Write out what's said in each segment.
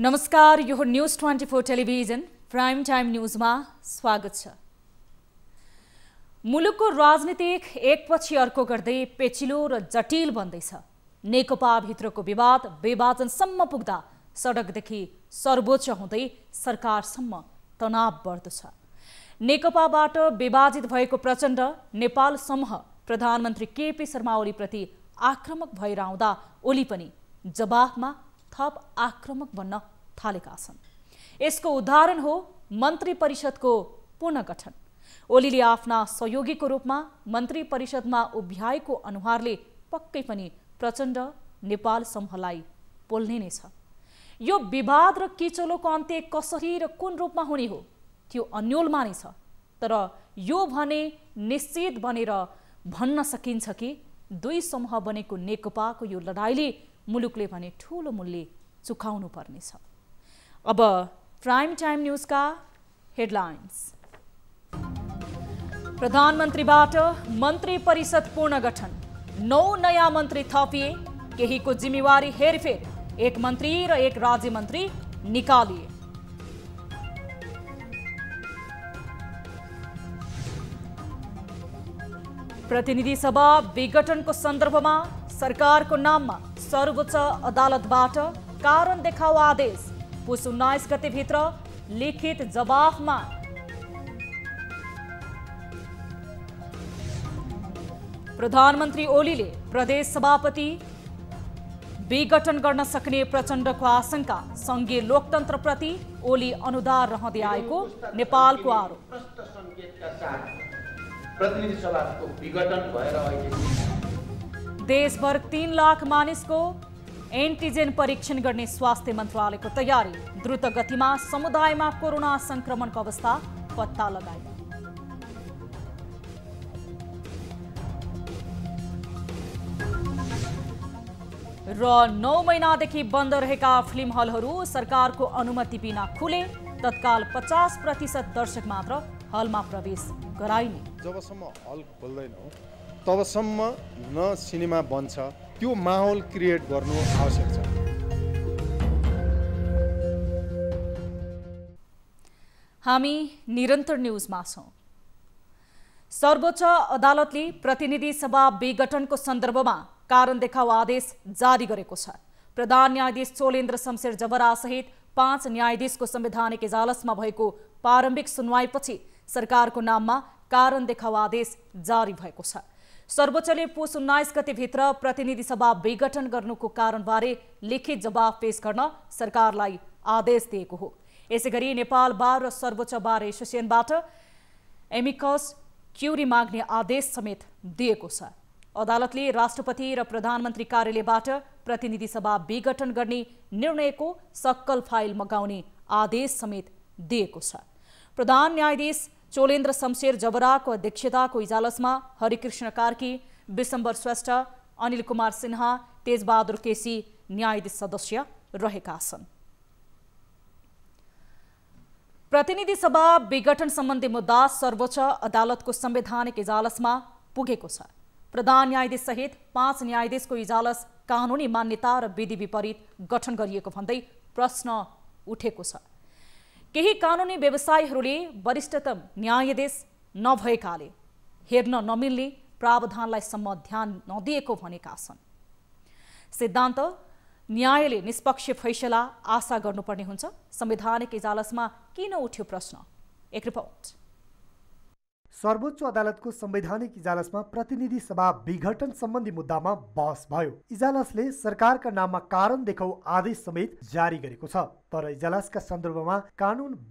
नमस्कार यो news twenty four television prime time न्युजमा स्वागत छ मुलुकको राजनीतिक एकपछि अर्को गर्दै पेचिलो र जटिल बन्दैछ नेकपाभित्रको विवाद विभाजनसम्म पुग्दा सडकदेखि सर्वोच्च हुँदै सरकारसम्म तनाव बढ्दो छ नेकपाबाट विभाजित भएको प्रचण्ड नेपाल समूह प्रधानमन्त्री केपी शर्मा ओलीप्रति प्रति भएर आउँदा ओली पनि जवाफमा थप आक्रमक बन्न थालेका छन् यसको उदाहरण हो मन्त्री परिषदको पुनर्गठन ओलीले आफ्ना सहयोगीको रूपमा मन्त्री परिषदमा उभ्याएको अनुहारले पक्कै पनि प्रचण्ड नेपाल समूहलाई पोल्ने नै छ यो विवाद र किचोलोको अन्त्य कसरी र कुन रूपमा हुने हो त्यो अन्यलमा नै छ तर यो भने निश्चित बनेर भन्न सकिन्छ कि दुई समूह बनेको नेकपाको यो लडाइँले मुलुकले भने ठुलो मूल्य चुकाउनु पर्नेछ अब प्राइम टाइम न्युजका हेडलाइन्स प्रधानमन्त्रीबाट मन्त्री परिषद गठन नौ नयाँ मन्त्री थपिए केहीको जिम्मेवारी हेरफेर एक मन्त्री र एक राज्य मन्त्री निकालिए प्रतिनिधि सभा विघटनको सन्दर्भमा सरकारको नाममा सर्वोच्च अदालतबाट कारण देखाओ आदेश पुस उन्नाइस भित्र लिखित जवाफमा प्रधानमन्त्री ओलीले प्रदेश सभापति विघटन गर्न सक्ने प्रचण्डको आशंका सङ्घीय लोकतन्त्रप्रति ओली अनुदार रहँदै आएको नेपालको आरोप देशभर तीन लाख मानिसको एन्टिजेन परीक्षण गर्ने स्वास्थ्य मन्त्रालयको तयारी द्रुत गतिमा समुदायमा कोरोना संक्रमणको अवस्था पत्ता लगायो र नौ महिनादेखि बन्द रहेका फिल्म हलहरू सरकारको अनुमति बिना खुले तत्काल पचास प्रतिशत दर्शक मात्र हलमा प्रवेश गराइने जबसम्म हल तबसम्म न सिनेमा बन्छ त्यो माहौल क्रिएट गर्नु आवश्यक छ हामी निरन्तर न्युजमा छौँ सर्वोच्च अदालतले प्रतिनिधि सभा विघटनको सन्दर्भमा कारण देखाउ आदेश जारी गरेको छ प्रधान न्यायाधीश चोलेन्द्र शमशेर सहित पाँच न्यायाधीशको संवैधानिक इजालसमा भएको प्रारम्भिक सुनवाईपछि सरकारको नाममा कारण देखाउ आदेश जारी भएको छ सर्वोच्चले पुस उन्नाइस गतिभित्र प्रतिनिधि सभा विघटन गर्नुको कारणबारे लिखित जवाब पेश गर्न सरकारलाई आदेश दिएको हो यसै गरी नेपाल बार र सर्वोच्च बार एसोसिएसनबाट एमिकस क्युरी माग्ने आदेश समेत दिएको छ अदालतले राष्ट्रपति र प्रधानमन्त्री कार्यालयबाट प्रतिनिधि सभा विघटन गर्ने निर्णयको सक्कल फाइल मगाउने आदेश समेत दिएको छ प्रधान न्यायाधीश चोलेन्द्र शमशेर जबराको अध्यक्षताको इजालसमा हरिकृष्ण कार्की विशम्बर श्रेष्ठ अनिल कुमार सिन्हा तेजबहादुर केसी न्यायाधीश सदस्य रहेका छन् प्रतिनिधि सभा विघटन सम्बन्धी मुद्दा सर्वोच्च अदालतको संवैधानिक इजालसमा पुगेको छ प्रधान न्यायाधीश सहित पाँच न्यायाधीशको इजालस कानुनी मान्यता र विधि विपरीत गठन गरिएको भन्दै प्रश्न उठेको छ केही कानुनी व्यवसायीहरूले वरिष्ठतम न्यायाधीश नभएकाले हेर्न नमिल्ने प्रावधानलाई सम्म ध्यान नदिएको भनेका छन् सिद्धान्त न्यायले निष्पक्ष फैसला आशा गर्नुपर्ने हुन्छ संवैधानिक इजालसमा किन उठ्यो प्रश्न एक रिपोर्ट सर्वोच्च अदालतको संवैधानिक इजालसमा प्रतिनिधि सभा विघटन सम्बन्धी मुद्दामा बहस भयो इजालसले सरकारका नाममा कारण देखाउ आदेश समेत जारी गरेको छ तर इजलासका सन्दर्भमा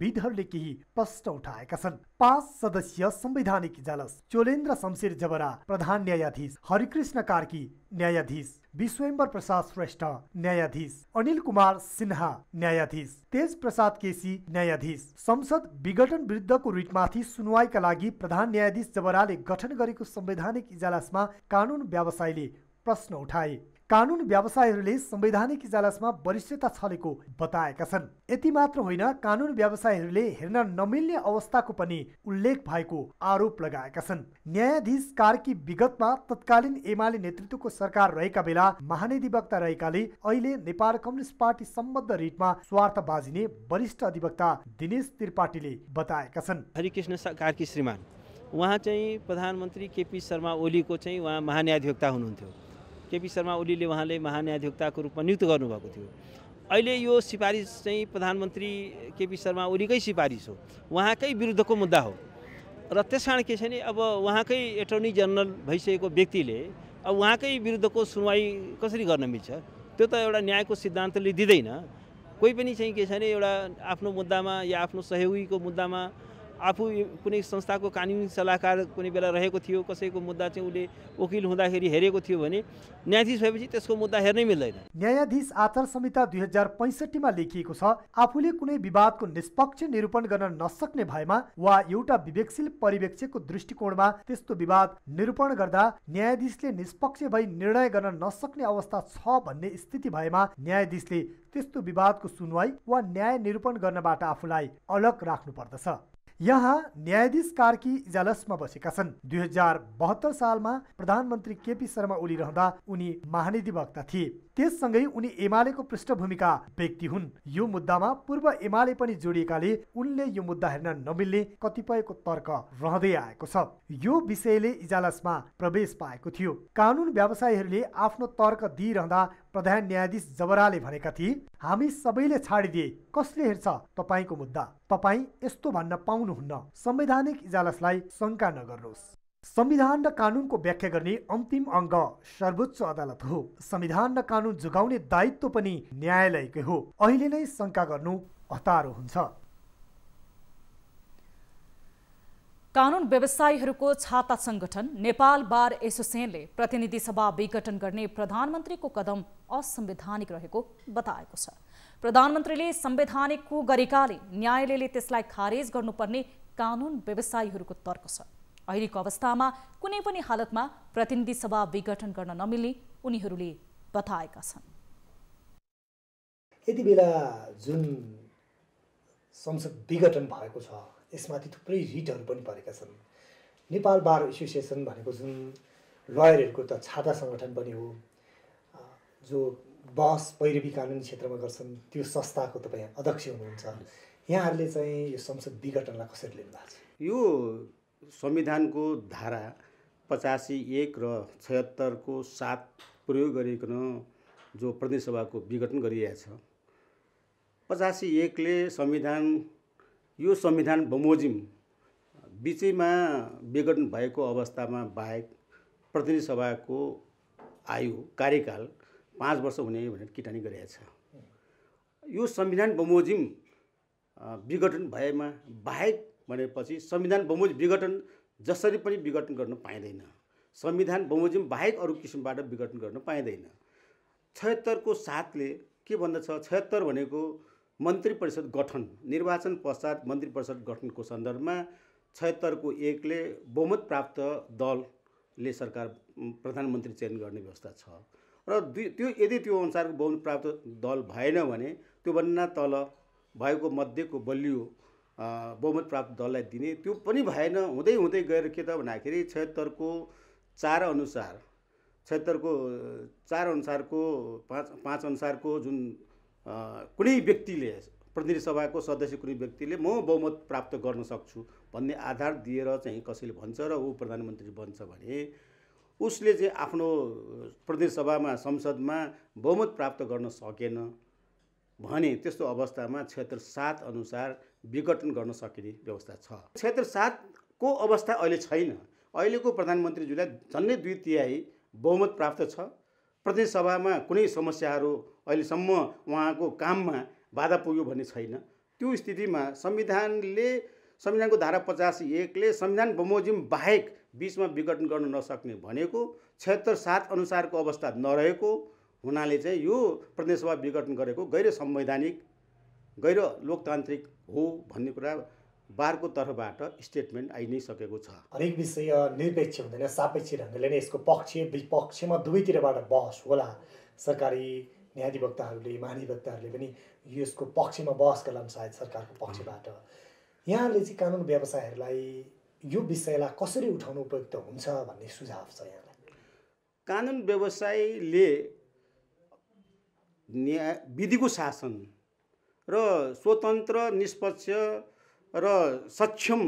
विदहरूले केही प्रश्न उठाएका छन् पाँच सदस्यीय संवैधानिक इजलास चोलेन्द्र शमशेर जबरा प्रधान न्यायाधीश हरिकृष्ण कार्की न्यायाधीश विश्वम्बर प्रसाद श्रेष्ठ न्यायाधीश अनिल कुमार सिन्हा न्यायाधीश तेज प्रसाद केसी न्यायाधीश संसद विघटन विरुद्धको रिटमाथि सुनवाईका लागि प्रधान न्यायाधीश जबराले गठन गरेको संवैधानिक इजलासमा कानुन व्यवसायले प्रश्न उठाए कानुन व्यवसायहरूले संवैधानिक इजालसमा वरिष्ठता छलेको बताएका छन् यति मात्र होइन कानुन व्यवसायहरूले हेर्न नमिल्ने अवस्थाको पनि उल्लेख भएको आरोप लगाएका छन् न्यायाधीश कार्की विगतमा तत्कालीन एमाले नेतृत्वको सरकार रहेका बेला महानिधिवक्ता रहेकाले अहिले नेपाल कम्युनिस्ट पार्टी सम्बद्ध रिटमा स्वार्थ बाजिने वरिष्ठ अधिवक्ता दिनेश त्रिपाठीले बताएका छन् हरिकृष्ण कार्की श्रीमान उहाँ चाहिँ प्रधानमन्त्री केपी शर्मा ओलीको चाहिँ उहाँ महान्याधिवक्ता हुनुहुन्थ्यो केपी शर्मा ओलीले उहाँले महान्यायाधिवक्ताको रूपमा नियुक्त गर्नुभएको थियो अहिले यो सिफारिस चाहिँ प्रधानमन्त्री केपी शर्मा ओलीकै सिफारिस हो उहाँकै विरुद्धको मुद्दा हो र त्यस कारण के छ भने अब उहाँकै एटर्नी जनरल भइसकेको व्यक्तिले अब उहाँकै विरुद्धको सुनवाई कसरी गर्न मिल्छ त्यो त एउटा न्यायको सिद्धान्तले दिँदैन कोही पनि चाहिँ के छ भने एउटा आफ्नो मुद्दामा या आफ्नो सहयोगीको मुद्दामा आफू कुनै संस्थाको कानुनी सल्लाहकार कुनै बेला रहेको थियो कसैको मुद्दा चाहिँ उसले वकिल हुँदाखेरि हेरेको थियो भने न्यायाधीश भएपछि त्यसको मुद्दा हेर्नै मिल्दैन न्यायाधीश आचार संहिता दुई हजार पैँसठीमा लेखिएको छ आफूले कुनै विवादको निष्पक्ष निरूपण गर्न नसक्ने भएमा वा एउटा विवेकशील परिवेक्षकको दृष्टिकोणमा त्यस्तो विवाद निरूपण गर्दा न्यायाधीशले निष्पक्ष भई निर्णय गर्न नसक्ने अवस्था छ भन्ने स्थिति भएमा न्यायाधीशले त्यस्तो विवादको सुनवाई वा न्याय निरूपण गर्नबाट आफूलाई अलग राख्नु पर्दछ यहाँ न्यायाधीश कार्की इजालसमा बसेका छन् दुई हजार बहत्तर सालमा प्रधानमन्त्री केपी शर्मा ओली रहँदा उनी महानिधिवक्ता थिए त्यससँगै उनी एमालेको पृष्ठभूमिका व्यक्ति हुन् यो मुद्दामा पूर्व एमाले पनि जोडिएकाले उनले यो मुद्दा हेर्न नमिल्ने कतिपयको तर्क रहँदै आएको छ यो विषयले इजालसमा प्रवेश पाएको थियो कानुन व्यवसायीहरूले आफ्नो तर्क दिइरहँदा प्रधान न्यायाधीश जबराले भनेका थिए हामी सबैले छाडिदिए कसले हेर्छ तपाईँको मुद्दा तपाईँ यस्तो भन्न पाउनुहुन्न संवैधानिक इजालसलाई शङ्का नगर्नुहोस् संविधान र कानुनको व्याख्या गर्ने अन्तिम अङ्ग सर्वोच्च अदालत हो संविधान र कानुन जोगाउने दायित्व पनि न्यायालयकै हो अहिले नै शङ्का गर्नु हतारो हुन्छ कानून व्यवसायीहरूको छाता संगठन नेपाल बार एसोसिएसनले प्रतिनिधि सभा विघटन गर्ने प्रधानमन्त्रीको कदम असंवैधानिक रहेको बताएको छ प्रधानमन्त्रीले संवैधानिक कु गरेकाले न्यायालयले त्यसलाई खारेज गर्नुपर्ने कानुन व्यवसायीहरूको तर्क छ अहिलेको अवस्थामा कुनै पनि हालतमा प्रतिनिधि सभा विघटन गर्न नमिल्ने उनीहरूले बताएका छन् यति बेला जुन संसद विघटन भएको छ यसमाथि थुप्रै रिटहरू पनि परेका छन् नेपाल बार एसोसिएसन भनेको जुन लयरहरूको त छाता सङ्गठन पनि हो जो बस पैरवी कानुनी क्षेत्रमा गर्छन् त्यो संस्थाको तपाईँ अध्यक्ष हुनुहुन्छ यहाँहरूले चाहिँ यो संसद विघटनलाई कसरी लिनु भएको छ यो संविधानको धारा पचासी एक र छयत्तरको साथ प्रयोग गरिकन जो प्रदेशसभाको विघटन गरिरहेछ पचासी एकले संविधान यो संविधान बमोजिम बिचैमा विघटन भएको अवस्थामा बाहेक प्रतिनिधि सभाको आयु कार्यकाल पाँच वर्ष हुने भनेर किटानी गरिएको छ यो संविधान बमोजिम विघटन भएमा बाहेक भनेपछि संविधान बमोजिम विघटन जसरी पनि विघटन गर्न पाइँदैन संविधान बमोजिम बाहेक अरू किसिमबाट विघटन गर्न पाइँदैन छयत्तरको साथले के भन्दछ छयत्तर भनेको मन्त्री परिषद गठन निर्वाचन पश्चात मन्त्री परिषद गठनको सन्दर्भमा छयत्तरको एकले बहुमत प्राप्त दलले सरकार प्रधानमन्त्री चयन गर्ने व्यवस्था छ र दुई त्यो यदि त्यो अनुसारको बहुमत प्राप्त दल भएन भने त्योभन्दा तल भएको मध्येको बलियो बहुमत प्राप्त दललाई दिने त्यो पनि भएन हुँदै हुँदै गएर के त भन्दाखेरि छयत्तरको चार अनुसार छत्तरको चार अनुसारको पाँच पाँच अनुसारको जुन कुनै व्यक्तिले प्रतिनिधि सभाको सदस्य कुनै व्यक्तिले म बहुमत प्राप्त गर्न सक्छु भन्ने आधार दिएर चाहिँ कसैले भन्छ र ऊ प्रधानमन्त्री बन्छ भने उसले चाहिँ आफ्नो प्रतिनिधि सभामा संसदमा बहुमत प्राप्त गर्न सकेन भने त्यस्तो अवस्थामा क्षेत्र सात अनुसार विघटन गर्न सकिने व्यवस्था छ क्षेत्र सातको अवस्था अहिले छैन अहिलेको प्रधानमन्त्रीज्यूलाई झन्डै दुई तिहाई बहुमत प्राप्त छ प्रदेशसभामा कुनै समस्याहरू अहिलेसम्म उहाँको काममा बाधा पुग्यो भन्ने छैन त्यो स्थितिमा संविधानले संविधानको धारा पचास एकले संविधान बमोजिम बाहेक बिचमा विघटन गर्न नसक्ने भनेको क्षेत्र सात अनुसारको अवस्था नरहेको हुनाले चाहिँ यो प्रदेशसभा विघटन गरेको गैर संवैधानिक गैर लोकतान्त्रिक हो भन्ने कुरा बारको तर्फबाट स्टेटमेन्ट आइ नै सकेको छ हरेक विषय निरपेक्ष हुँदैन सापेक्ष ढङ्गले नै यसको पक्ष विपक्षमा दुवैतिरबाट बहस होला सरकारी न्यायाधिवक्ताहरूले महाधिवक्ताहरूले पनि यसको पक्षमा बहस गर्ला सायद सरकारको पक्षबाट यहाँले चाहिँ कानुन व्यवसायहरूलाई यो विषयलाई कसरी उठाउनु उपयुक्त हुन्छ भन्ने सुझाव छ यहाँलाई कानुन व्यवसायले न्याय विधिको शासन र स्वतन्त्र निष्पक्ष र सक्षम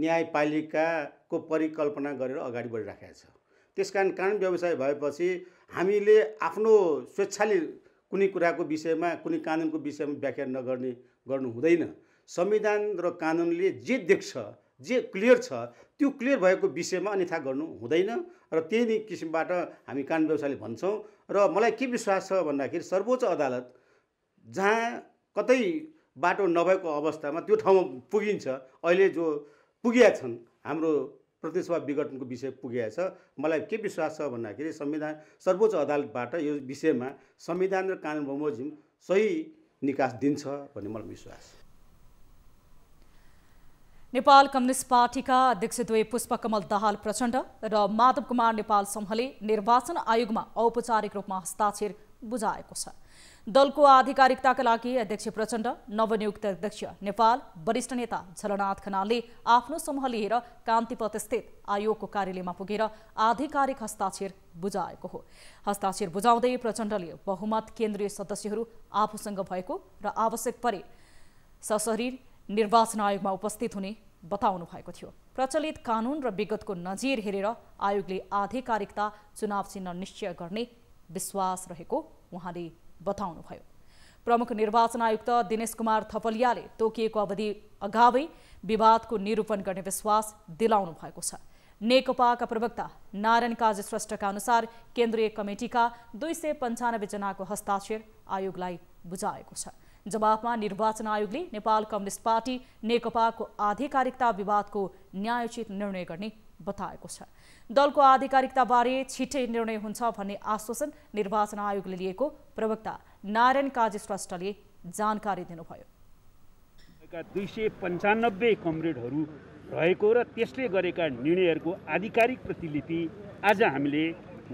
न्यायपालिकाको परिकल्पना गरेर अगाडि बढिराखेको छ त्यस कारण कानुन व्यवसाय भएपछि हामीले आफ्नो स्वेच्छाले कुनै कुराको विषयमा कुनै कानुनको विषयमा व्याख्या नगर्ने गर्नु हुँदैन संविधान र कानुनले जे देख्छ जे क्लियर छ त्यो क्लियर भएको विषयमा अन्यथा गर्नु हुँदैन र त्यही नै किसिमबाट हामी कानुन व्यवसायले भन्छौँ र मलाई के विश्वास छ भन्दाखेरि सर्वोच्च अदालत जहाँ कतै बाटो नभएको अवस्थामा त्यो ठाउँमा पुगिन्छ अहिले जो पुगेका छन् हाम्रो प्रतिसभा विघटनको विषय पुगेको छ मलाई के विश्वास छ भन्दाखेरि संविधान सर्वोच्च अदालतबाट यो विषयमा संविधान र कानुन बमोजिम सही निकास दिन्छ भन्ने मलाई विश्वास नेपाल कम्युनिस्ट पार्टीका अध्यक्ष दुवै पुष्पकमल दाहाल प्रचण्ड र माधव कुमार नेपाल समूहले निर्वाचन आयोगमा औपचारिक रूपमा हस्ताक्षर बुझाएको छ दलको आधिकारिकताका लागि अध्यक्ष प्रचण्ड नवनियुक्त अध्यक्ष नेपाल वरिष्ठ नेता झलनाथ खनालले आफ्नो समूह लिएर कान्तिपथस्थित आयोगको कार्यालयमा पुगेर आधिकारिक हस्ताक्षर बुझाएको हो हस्ताक्षर बुझाउँदै प्रचण्डले बहुमत केन्द्रीय सदस्यहरू आफूसँग भएको र आवश्यक परे सशरीर निर्वाचन आयोगमा उपस्थित हुने बताउनु भएको थियो प्रचलित कानुन र विगतको नजिर हेरेर आयोगले आधिकारिकता चुनाव चिन्ह निश्चय गर्ने विश्वास रहेको उहाँले बताउनुभयो प्रमुख निर्वाचन आयुक्त दिनेश कुमार थपलियाले तोकिएको अवधि अगावै विवादको निरूपण गर्ने विश्वास दिलाउनु भएको छ नेकपाका प्रवक्ता नारायण काज श्रेष्ठका अनुसार केन्द्रीय कमिटिका दुई सय पन्चानब्बेजनाको हस्ताक्षर आयोगलाई बुझाएको छ जवाफमा निर्वाचन आयोगले नेपाल कम्युनिस्ट पार्टी नेकपाको आधिकारिकता विवादको न्यायोचित निर्णय गर्ने बताएको छ दलको आधिकारिकताबारे छिटै निर्णय हुन्छ भन्ने आश्वासन निर्वाचन आयोगले लिएको प्रवक्ता नारायण काजी श्रेष्ठले जानकारी दिनुभयो दुई सय पन्चानब्बे कमरेडहरू रहेको र त्यसले गरेका निर्णयहरूको आधिकारिक प्रतिलिपि आज हामीले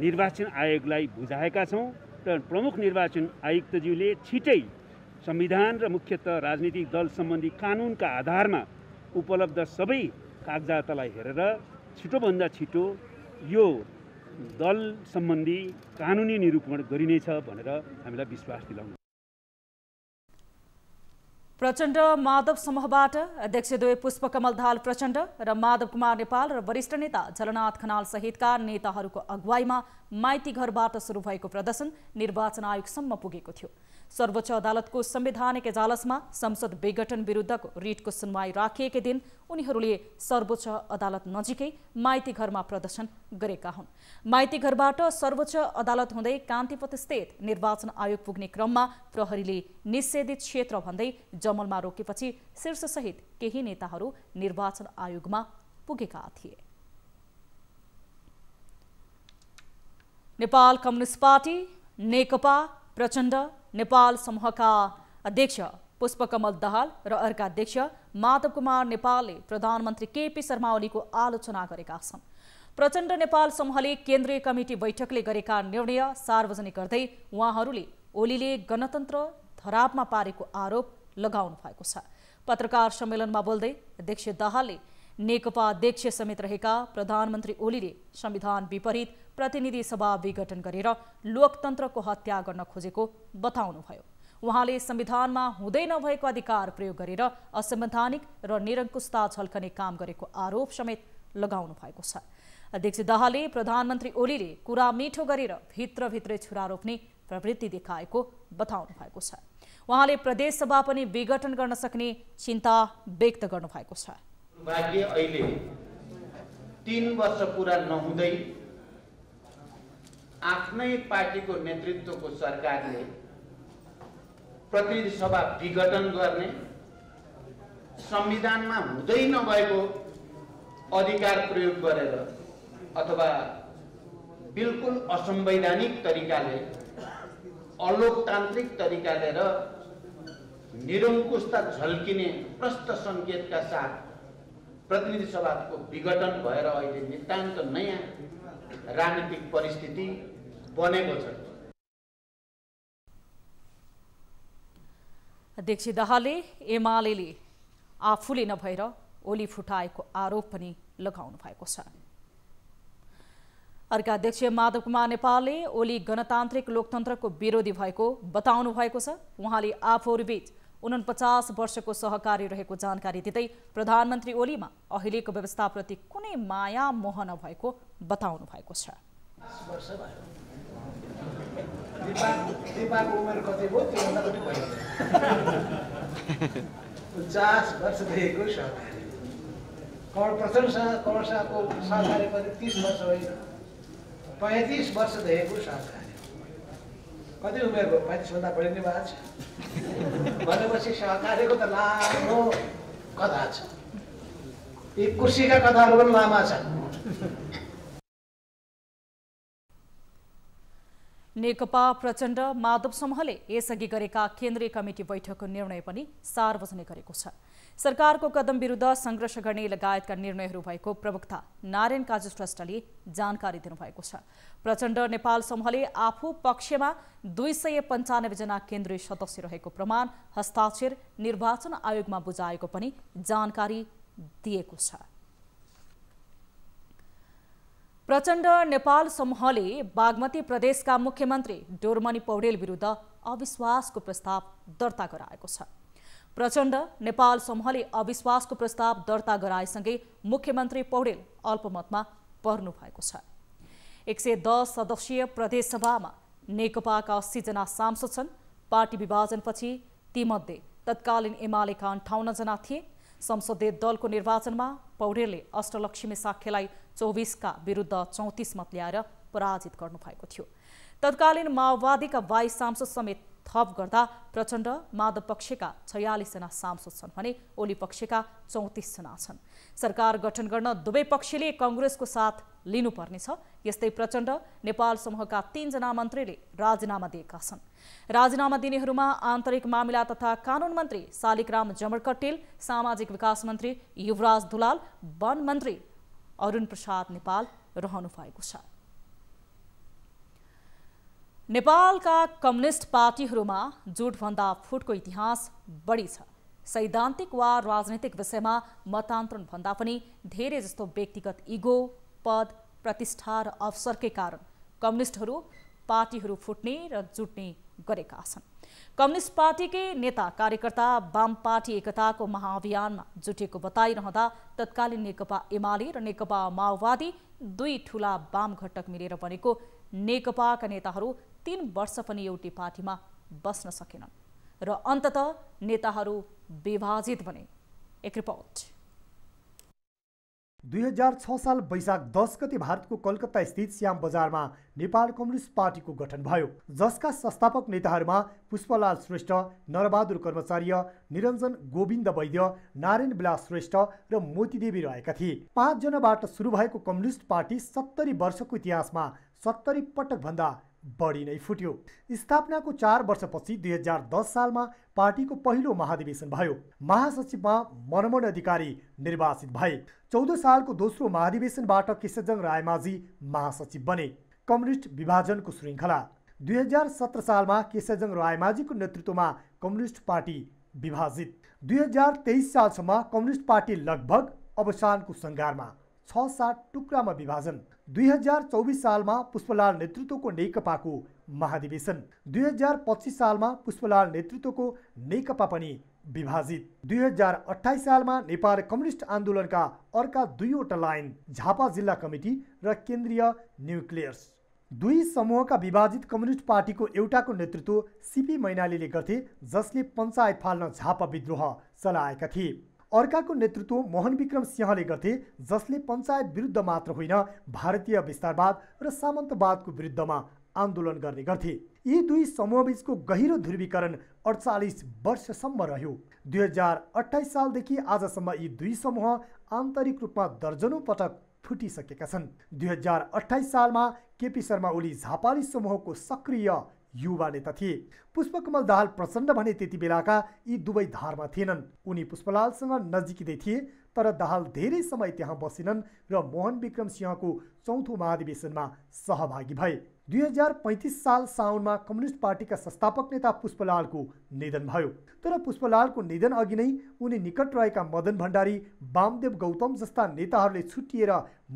निर्वाचन आयोगलाई बुझाएका छौँ र प्रमुख निर्वाचन आयुक्तज्यूले छिटै संविधान र मुख्यत राजनीतिक दल सम्बन्धी कानुनका आधारमा उपलब्ध सबै कागजातलाई हेरेर छिटोभन्दा छिटो यो दल सम्बन्धी कानुनी निरूपण गरिनेछ भनेर हामीलाई विश्वास दिलाउनु प्रचण्ड माधव समूहबाट अध्यक्षद्वय पुष्पकमल धाल प्रचण्ड र माधव कुमार नेपाल र वरिष्ठ नेता झलनाथ खनाल सहितका नेताहरूको अगुवाईमा माइती घरबाट सुरु भएको प्रदर्शन निर्वाचन आयोगसम्म पुगेको थियो सर्वोच्च अदालतको संवैधानिक अजालसमा संसद विघटन विरुद्धको रिटको सुनवाई राखिएकै दिन उनीहरूले सर्वोच्च अदालत नजिकै माइती घरमा प्रदर्शन गरेका हुन् माइती घरबाट सर्वोच्च अदालत हुँदै कान्तिपथस्थित निर्वाचन आयोग पुग्ने क्रममा प्रहरीले निषेधित क्षेत्र भन्दै जमलमा रोकेपछि शीर्षसहित केही नेताहरू निर्वाचन आयोगमा पुगेका थिए नेपाल कम्युनिस्ट पार्टी नेकपा प्रचण्ड नेपाल समूहका अध्यक्ष पुष्पकमल दाहाल र अर्का अध्यक्ष माधव कुमार नेपालले प्रधानमन्त्री केपी शर्मा ओलीको आलोचना गरेका छन् प्रचण्ड नेपाल समूहले केन्द्रीय कमिटी बैठकले गरेका निर्णय सार्वजनिक गर्दै उहाँहरूले ओलीले गणतन्त्र धरापमा पारेको आरोप लगाउनु भएको छ पत्रकार सम्मेलनमा बोल्दै अध्यक्ष दाहालले नेकपा अध्यक्ष समेत रहेका प्रधानमन्त्री ओलीले संविधान विपरीत प्रतिनिधि सभा विघटन गरेर लोकतन्त्रको हत्या गर्न खोजेको बताउनुभयो उहाँले संविधानमा हुँदै नभएको अधिकार प्रयोग गरेर असंवैधानिक र निरङ्कुशता छल्कने काम गरेको आरोप समेत लगाउनु भएको छ अध्यक्ष दाहालले प्रधानमन्त्री ओलीले कुरा मिठो गरेर भित्रभित्रै छुरा रोप्ने प्रवृत्ति देखाएको बताउनु भएको छ उहाँले प्रदेशसभा पनि विघटन गर्न सक्ने चिन्ता व्यक्त गर्नुभएको छ भाग्य अहिले तिन वर्ष पुरा नहुँदै आफ्नै पार्टीको नेतृत्वको सरकारले प्रतिनिधि सभा विघटन गर्ने संविधानमा हुँदै नभएको अधिकार प्रयोग गरेर अथवा बिल्कुल असंवैधानिक तरिकाले अलोकतान्त्रिक तरिकाले र निरङ्कुशता झल्किने प्रष्ट सङ्केतका साथ प्रतिनिधि सभाको विघटन भएर अहिले नितान्त नयाँ राजनीतिक परिस्थिति बनेको छ अध्यक्ष दाहालले एमाले आफूले नभएर ओली फुटाएको आरोप पनि लगाउनु भएको छ अर्का अध्यक्ष माधव कुमार नेपालले ओली गणतान्त्रिक लोकतन्त्रको विरोधी भएको बताउनु भएको छ उहाँले आफूहरूबीच उनपचास वर्षको सहकारी रहेको जानकारी दिँदै प्रधानमन्त्री ओलीमा अहिलेको व्यवस्थाप्रति कुनै माया मोह नभएको बताउनु भएको छ पैँतिस वर्षदेखिको सहकारी कति उमेर भयो पैँतिसभन्दा बढी नै भएको छ भनेपछि सहकारीको त लामो कथा छ यी कुर्सीका कथाहरू पनि लामा छन् नेकपा प्रचण्ड माधव समूहले यसअघि गरेका केन्द्रीय कमिटी बैठकको निर्णय पनि सार्वजनिक गरेको छ सरकारको कदम विरुद्ध सङ्घर्ष गर्ने लगायतका निर्णयहरू भएको प्रवक्ता नारायण काजु श्रेष्ठले जानकारी दिनुभएको छ प्रचण्ड नेपाल समूहले आफू पक्षमा दुई सय पन्चानब्बेजना केन्द्रीय सदस्य रहेको प्रमाण हस्ताक्षर निर्वाचन आयोगमा बुझाएको पनि जानकारी दिएको छ प्रचण्ड नेपाल समूहले बागमती प्रदेशका मुख्यमन्त्री डोरमणि पौडेल विरुद्ध अविश्वासको प्रस्ताव दर्ता गराएको छ प्रचण्ड नेपाल समूहले अविश्वासको प्रस्ताव दर्ता गराएसँगै मुख्यमन्त्री पौडेल अल्पमतमा पर्नु भएको छ एक सय दस सदस्यीय प्रदेशसभामा नेकपाका अस्सीजना सांसद छन् पार्टी विभाजनपछि तीमध्ये तत्कालीन एमालेका अन्ठाउन्नजना थिए संसदीय दलको निर्वाचनमा पौडेलले अष्टलक्ष्मी साख्यलाई चौबिसका विरुद्ध चौतिस मत ल्याएर पराजित गर्नुभएको थियो तत्कालीन माओवादीका बाइस सांसद समेत थप गर्दा प्रचण्ड माधव पक्षका छयालिसजना सांसद छन् भने ओली पक्षका चौतिसजना छन् सरकार गठन गर्न दुवै पक्षले कङ्ग्रेसको साथ लिनुपर्नेछ यस्तै प्रचण्ड नेपाल समूहका तीनजना मन्त्रीले राजीनामा दिएका छन् राजीनामा दिनेहरूमा आन्तरिक मामिला तथा कानुन मन्त्री शालिकराम जमरकटेल सामाजिक विकास मन्त्री युवराज दुलाल वन मन्त्री अरुण प्रसाद नेपाल रहनु भएको छ नेपालका कम्युनिस्ट पार्टीहरूमा जुटभन्दा फुटको इतिहास बढी छ सैद्धान्तिक वा राजनैतिक विषयमा मतान्तरण भन्दा पनि धेरै जस्तो व्यक्तिगत इगो पद प्रतिष्ठा र अवसरकै कारण कम्युनिस्टहरू पार्टीहरू फुट्ने र जुट्ने गरेका छन् कम्युनिस्ट पार्टीकै नेता कार्यकर्ता वाम पार्टी एकताको महाअभियानमा जुटेको बताइरहँदा तत्कालीन नेकपा एमाले र नेकपा माओवादी दुई ठुला वाम घटक मिलेर बनेको नेकपाका नेताहरू तीन वर्ष पनि एउटै पार्टीमा बस्न सकेनन् र अन्तत नेताहरू विभाजित बने एक रिपोर्ट दुई हजार छ साल वैशाख दस गते भारतको कलकत्ता स्थित श्याम बजारमा नेपाल कम्युनिस्ट पार्टीको गठन भयो जसका संस्थापक नेताहरूमा पुष्पलाल श्रेष्ठ नरबहादुर कर्मचार्य निरञ्जन गोविन्द वैद्य नारायण विलास श्रेष्ठ र मोतीदेवी रहेका थिए पाँचजनाबाट सुरु भएको कम्युनिस्ट पार्टी सत्तरी वर्षको इतिहासमा सत्तरी पटकभन्दा बढी नै फुट्यो स्थापनाको चार वर्षपछि दुई हजार दस सालमा पार्टीको पहिलो महाधिवेशन भयो महासचिवमा मनमोहन अधिकारी निर्वाचित भए चौध सालको दोस्रो महाधिवेशनबाट केशजङ रायमाझी महासचिव बने कम्युनिस्ट विभाजनको श्रृङ्खला दुई हजार सत्र सालमा केशजङ रायमाझीको नेतृत्वमा कम्युनिस्ट पार्टी विभाजित दुई हजार तेइस सालसम्म कम्युनिस्ट पार्टी लगभग अवसानको सङ्घारमा छ सात टुक्रामा विभाजन दुई हजार चौबिस सालमा पुष्पलाल नेतृत्वको नेकपाको महाधिवेशन दुई हजार पच्चिस सालमा पुष्पलाल नेतृत्वको नेकपा पनि विभाजित दुई हजार अठाइस सालमा नेपाल कम्युनिस्ट आन्दोलनका अर्का दुईवटा लाइन झापा जिल्ला कमिटी र केन्द्रीय न्युक्लियर्स दुई समूहका विभाजित कम्युनिस्ट पार्टीको एउटाको नेतृत्व सिपी मैनालीले गर्थे जसले पञ्चायत फाल्न झापा विद्रोह चलाएका थिए अर्काको नेतृत्व मोहन विक्रम सिंहले गर्थे जसले पञ्चायत विरुद्ध मात्र होइन भारतीय विस्तारवाद र सामन्तवादको विरुद्धमा आन्दोलन गर्ने गर्थे यी दुई समूहबीचको गहिरो ध्रुवीकरण अडचालिस वर्षसम्म रह्यो दुई हजार अठाइस सालदेखि आजसम्म यी दुई समूह आन्तरिक रूपमा दर्जनौँ पटक फुटिसकेका छन् दुई हजार अठाइस सालमा केपी शर्मा ओली झापाली समूहको सक्रिय युवा नेता थिए पुष्पकमल दाहाल प्रचण्ड भने त्यति बेलाका यी दुवै धारमा थिएनन् उनी पुष्पलालसँग नजिकिँदै थिए तर दाहाल धेरै समय त्यहाँ बसेनन् र मोहन विक्रम सिंहको चौथो महाधिवेशनमा सहभागी भए दुई हजार पैँतिस साल साउनमा कम्युनिस्ट पार्टीका संस्थापक नेता पुष्पलालको निधन भयो तर पुष्पलालको निधन अघि नै उनी निकट रहेका मदन भण्डारी वामदेव गौतम जस्ता नेताहरूले छुट्टिएर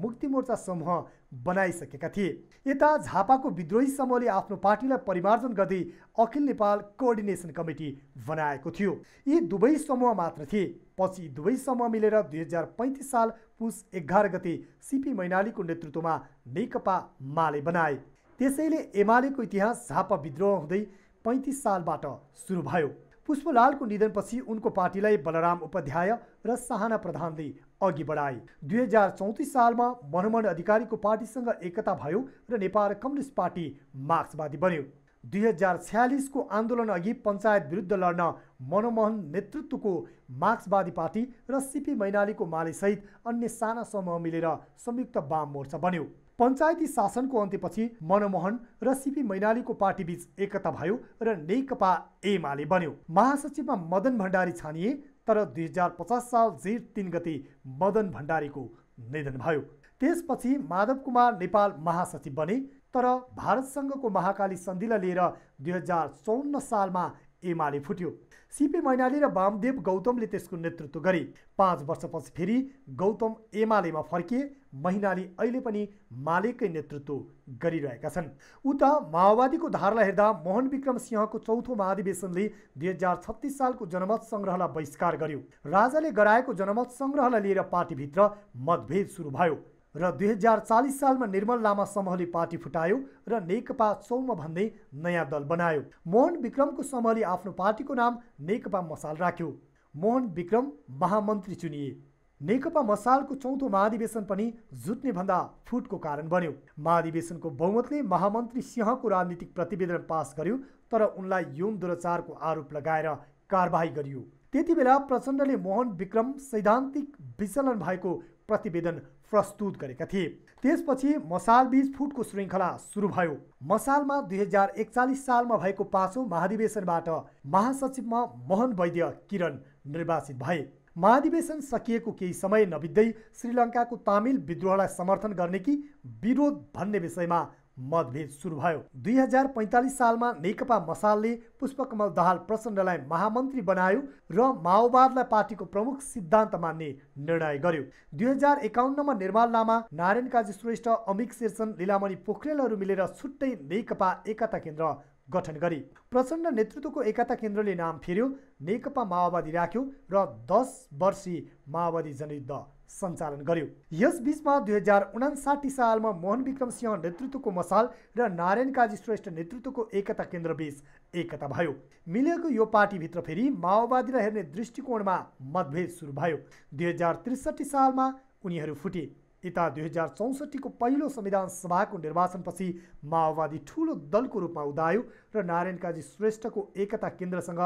मुक्ति मोर्चा समूह बनाइसकेका थिए यता झापाको विद्रोही समूहले आफ्नो पार्टीलाई परिमार्जन गर्दै अखिल नेपाल कोअर्डिनेसन कमिटी बनाएको थियो यी दुवै समूह मात्र थिए पछि दुवै समूह मिलेर दुई हजार पैँतिस साल पुस एघार गते सिपी मैनालीको नेतृत्वमा नेकपा माले बनाए त्यसैले एमालेको इतिहास झापा विद्रोह हुँदै पैँतिस सालबाट सुरु भयो पुष्पलालको निधनपछि उनको पार्टीलाई बलराम उपाध्याय र साहना प्रधानले अघि बढाए दुई हजार चौतिस सालमा मनमोहन अधिकारीको पार्टीसँग एकता भयो र नेपाल कम्युनिस्ट पार्टी मार्क्सवादी बन्यो दुई हजार छ्यालिसको आन्दोलन अघि पञ्चायत विरुद्ध लड्न मनमोहन नेतृत्वको मार्क्सवादी पार्टी र सिपी मैनालीको मालेसहित अन्य साना समूह मिलेर संयुक्त वाम मोर्चा बन्यो पञ्चायती शासनको अन्त्यपछि मनमोहन र सिपी मैनालीको पार्टीबीच एकता भयो र नेकपा एमाले बन्यो महासचिवमा मदन भण्डारी छानिए तर दुई हजार पचास साल जेठ तिन गति मदन भण्डारीको निधन भयो त्यसपछि माधव कुमार नेपाल महासचिव बने तर भारतसँगको महाकाली सन्धिलाई लिएर दुई हजार चौन्न सालमा एमाले फुट्यो सिपी मैनाली र वामदेव गौतमले त्यसको नेतृत्व गरे पाँच वर्षपछि फेरि गौतम एमालेमा फर्किए मैनाली अहिले पनि मालेकै नेतृत्व गरिरहेका छन् उता माओवादीको धारलाई हेर्दा मोहन विक्रम सिंहको चौथो महाधिवेशनले दुई हजार छत्तिस सालको जनमत सङ्ग्रहलाई बहिष्कार गर्यो राजाले गराएको जनमत सङ्ग्रहलाई लिएर पार्टीभित्र मतभेद सुरु भयो र दुई हजार चालिस सालमा निर्मल लामा समूहले पार्टी फुटायो र नेकपा चौम भन्दै नयाँ दल बनायो मोहन विक्रमको समूहले आफ्नो पार्टीको नाम नेकपा मसाल राख्यो मोहन विक्रम महामन्त्री चुनिए नेकपा मसालको चौथो महाधिवेशन पनि जुट्ने भन्दा फुटको कारण बन्यो महाधिवेशनको बहुमतले महामन्त्री सिंहको राजनीतिक प्रतिवेदन पास गर्यो तर उनलाई यौन दुराचारको आरोप लगाएर कारवाही गरियो त्यति बेला प्रचण्डले मोहन विक्रम सैद्धान्तिक विचलन भएको प्रतिवेदन प्रस्तुत गरेका थिए त्यसपछि मसाल बीच फुटको श्रृङ्खला सुरु भयो मसालमा दुई हजार एकचालिस सालमा भएको पाँचौँ महाधिवेशनबाट महासचिवमा मोहन वैद्य किरण निर्वाचित भए महाधिवेशन सकिएको केही समय नबित्दै श्रीलङ्काको तामिल विद्रोहलाई समर्थन गर्ने कि विरोध भन्ने विषयमा मतभेद सुरु भयो दुई हजार पैँतालिस सालमा नेकपा मसालले पुष्पकमल दाहाल प्रचण्डलाई महामन्त्री बनायो र माओवादलाई पार्टीको प्रमुख सिद्धान्त मान्ने निर्णय गर्यो दुई हजार एकाउन्नमा निर्माल लामा नारायण काजी श्रेष्ठ अमिक शेरसन लीलामणि पोखरेलहरू मिलेर छुट्टै नेकपा एकता केन्द्र गठन गरे प्रचण्ड नेतृत्वको एकता केन्द्रले नाम फेर्यो नेकपा माओवादी राख्यो र दस वर्षी माओवादी जनयुद्ध सञ्चालन गर्यो बिचमा दुई हजार उनासाठी सालमा मोहन विक्रम सिंह नेतृत्वको मसाल र नारायण काजी श्रेष्ठ नेतृत्वको एकता केन्द्रबीच एकता भयो मिलेको यो पार्टीभित्र फेरि माओवादीलाई हेर्ने दृष्टिकोणमा मतभेद सुरु भयो दुई हजार त्रिसठी सालमा उनीहरू फुटे यता दुई हजार चौसठीको पहिलो संविधान सभाको निर्वाचनपछि माओवादी ठुलो दलको रूपमा उदायो र नारायण काजी श्रेष्ठको एकता केन्द्रसँग